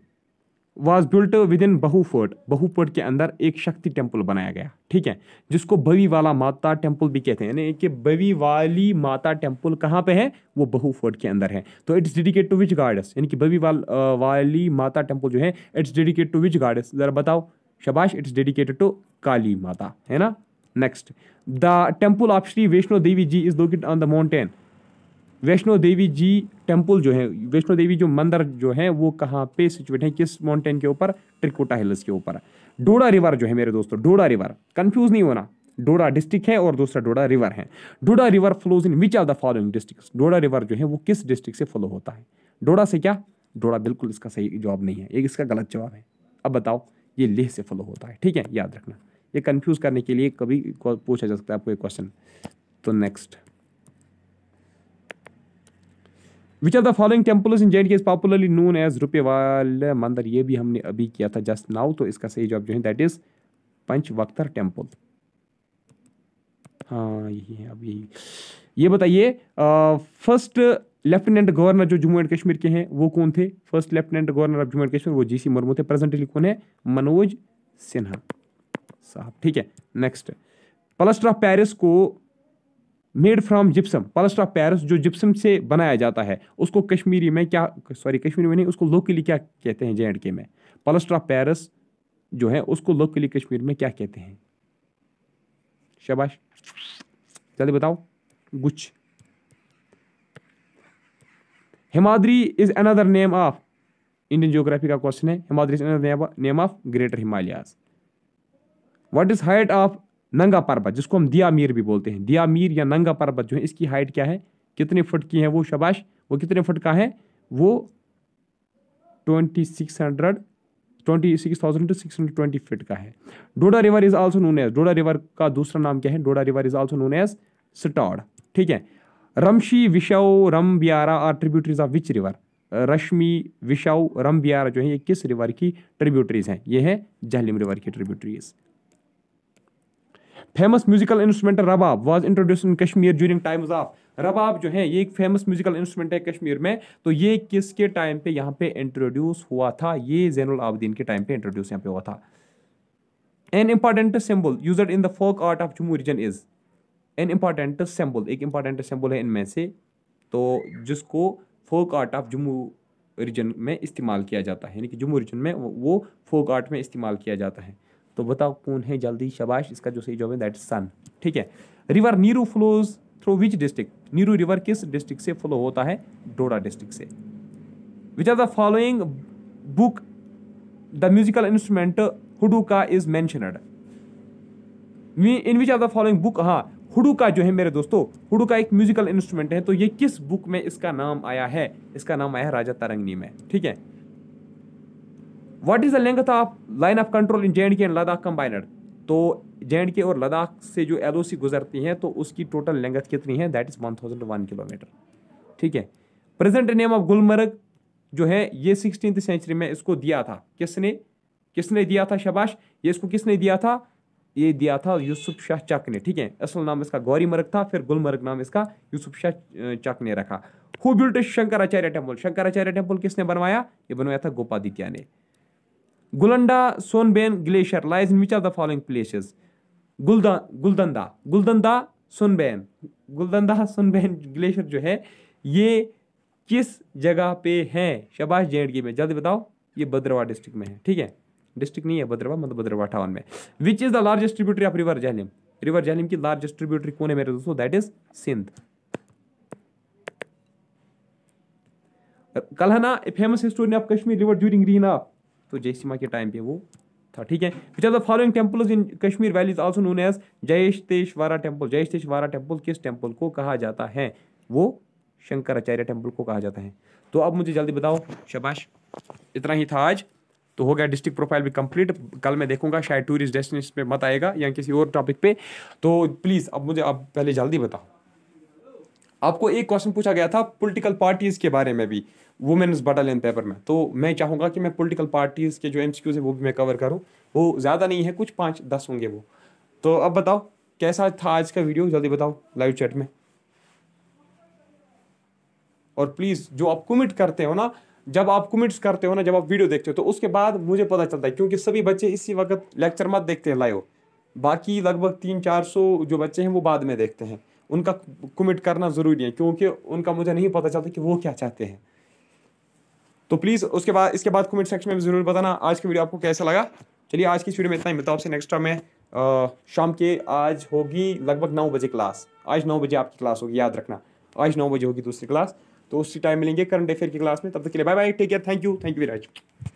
was built within Bahu fort बहू फोर्ट के अंदर एक शक्ति टेम्पल बनाया गया ठीक है जिसको बवी वाला माता टेम्पल भी कहते हैं यानी कि बवी वाली माता टेम्पल कहाँ पे है वो बहू फोर्ट के अंदर है तो it's dedicate to which gods यानी कि बवी वाल वाली माता टेम्पल जो है it's dedicate to which gods ज़रा बताओ शबाश it's dedicated to Kali Mata है ना next the temple of Shri Vaishno Devi ji is locate on the mountain Vaishno Devi ji temple जो है वैष्णो देवी जो मंदिर जो है वो कहाँ पे सिचुएट है किस माउंटेन के ऊपर ट्रिकोटा हिल्स के ऊपर डोडा रिवर जो है मेरे दोस्तों डोडा रिवर कंफ्यूज नहीं होना डोडा डिस्ट्रिक्ट है और दूसरा डोडा रिवर है Doda river flows in which of the following district Doda river जो है वो किस डिस्ट्रिक्ट से फ्लो होता है डोडा से क्या डोडा बिल्कुल इसका सही जवाब नहीं है एक इसका गलत जवाब है अब बताओ ये लेह से फ्लो होता है ठीक है याद रखना ये कन्फ्यूज़ करने के लिए कभी पूछा जा सकता है आपको एक क्वेश्चन तो next which are the following temples in J and K is popularly known as रुपये वाले मंदिर ये भी हमने अभी किया था जस्ट नाउ तो इसका सही जवाब जो है दैट इज़ पंचवक्तर टेम्पल हाँ यही है अब यही ये बताइए फर्स्ट लेफ्टिनेंट गवर्नर जो जम्मू एंड कश्मीर के हैं वो कौन थे first lieutenant governor of Jammu and Kashmir वो जी सी मुर्मू थे प्रेजेंटली कौन है मनोज सिन्हा साहब ठीक है नेक्स्ट प्लस्टर ऑफ पैरिस को made from gypsum plaster of Paris जो जिप्सम से बनाया जाता है उसको कश्मीरी में क्या सॉरी कश्मीरी में नहीं उसको लोकली क्या कहते हैं जे एंड के में पलस्टर ऑफ पैरस जो है उसको लोकली कश्मीर में क्या कहते हैं शबाश जल्दी बताओ गुच्छ Himadri is another name of Indian geography का क्वेश्चन है Himadri is another name of greater Himalayas what is height of Nanga Parbat जिसको हम दिया मीर भी बोलते हैं दिया मीर या नंगा पर्वत जो है इसकी हाइट क्या है कितने फुट की है वो शबाश वो कितने फुट का है वो twenty six hundred twenty six thousand two six hundred twenty feet का है Doda river is also known as Doda river का दूसरा नाम क्या है Doda river is also known as स्टॉड ठीक है Romshi Vishav Rambiara are tributaries of which river रश्मि विशाओ रम बियारा जो है ये किस रिवर की ट्रिब्यूटरीज हैं ये है जहलिम रिवर की tributaries famous musical instrument rabab was introduce in Kashmir during times of rabab जो है ये एक फेमस म्यूजिकल इंस्ट्रूमेंट है कश्मीर में तो ये किसके टाइम पे यहाँ पे इंट्रोड्यूस हुआ था ये जैनुल आबदीन के टाइम पे इंट्रोड्यूस यहाँ पे हुआ था an important symbol used in the folk art of Jammu region is an important symbol एक इम्पॉर्टेंट सिंबल है इनमें से तो जिसको folk art of Jammu region में इस्तेमाल किया जाता है यानी कि जम्मू रीजन में वो फोक आर्ट में इस्तेमाल किया जाता है तो बताओ कौन है जल्दी शबाश इसका जो सही जवाब है दैट सन ठीक है river Neeru flows through which district Neeru river किस डिस्ट्रिक्ट से फ्लो होता है डोडा डिस्ट्रिक्ट से which are the following book the musical instrument huduka is mentioned in which are the following book हाँ हुडुका जो है मेरे दोस्तों हुडुका एक म्यूजिकल इंस्ट्रूमेंट है तो ये किस बुक में इसका नाम आया है इसका नाम आया है राजा तरंगनी में ठीक है what is the length of line of control in J and K and Ladakh combined तो जे एंड के और लद्दाख से जो एल गुजरती हैं तो उसकी टोटल लेंथ कितनी है that is one thousand one kilometre ठीक है प्रेजेंट नेम ऑफ गुलमर्ग जो है ये सिक्सटीन सेंचुरी में इसको दिया था किसने किसने दिया था शबाश ये इसको किसने दिया था ये दिया था यूसुफ शाह चक ने ठीक है असल नाम इसका गौरी मर्ग था फिर गुलमर्ग नाम इसका यूसुफ शाह चक ने रखा who built Shankaracharya temple Shankaracharya temple किसने बनवाया ये बनवाया था गोपादित्या ने Gulanda Sonben Glacier lies in which of the following places? Gulda, Guldanda Guldanda Sunbain Guldanda Sunbain glacier जो है ये किस जगह पे है शबाश जे में जल्दी बताओ ये भद्रवा डिस्ट्रिक्ट में है ठीक है डिस्ट्रिक्ट नहीं है भद्रवा मतलब भद्रवा टाउन में which is the largest tributary of river Jhelum river Jhelum की लार्जेस्ट ट्रिब्यूटरी कौन है मेरे दोस्तों that is Sindh Kalhana famous historian of Kashmir river during reign of तो जयसीमा के टाइम पे वो था ठीक है which are the following temples in Kashmir valley is also known as Jyeshteshwara temple Teshwara temple किस टेम्पल को कहा जाता है वो शंकराचार्य टेम्पल को कहा जाता है तो अब मुझे जल्दी बताओ शबाश इतना ही था आज तो हो गया डिस्ट्रिक्ट प्रोफाइल भी कंप्लीट कल मैं देखूंगा शायद टूरिस्ट डेस्टिनेशन पे मत आएगा या किसी और टॉपिक पे तो प्लीज़ अब मुझे आप पहले जल्दी बताओ आपको एक क्वेश्चन पूछा गया था पॉलिटिकल पार्टीज़ के बारे में भी वुमेन्स इन पेपर में तो मैं चाहूँगा कि मैं पॉलिटिकल पार्टीज़ के जो एम है वो भी मैं कवर करूँ वो ज़्यादा नहीं है कुछ पाँच दस होंगे वो तो अब बताओ कैसा था आज का वीडियो जल्दी बताओ लाइव चैट में और प्लीज़ जो आप कमेंट करते हो ना जब आप कमेंट्स करते हो ना जब आप वीडियो देखते हो तो उसके बाद मुझे पता चलता है क्योंकि सभी बच्चे इसी वक्त लेक्चर मत देखते हैं लाइव बाकी लगभग तीन चार सौ जो बच्चे हैं वो बाद में देखते हैं उनका कमिट करना ज़रूरी है क्योंकि उनका मुझे नहीं पता चलता कि वो क्या चाहते हैं तो प्लीज़ उसके बाद इसके बाद कमेंट सेक्शन में ज़रूर बताना आज की वीडियो आपको कैसा लगा चलिए आज की वीडियो में इतना ही मिलता हूँ आपसे नेक्स्ट टाइम में शाम के आज होगी लगभग नौ बजे क्लास आज नौ बजे आपकी क्लास होगी याद रखना आज नौ बजे होगी दूसरी क्लास तो उसी टाइम मिलेंगे करंट अफेयर की क्लास में तब तक के लिए bye bye take care thank you thank you much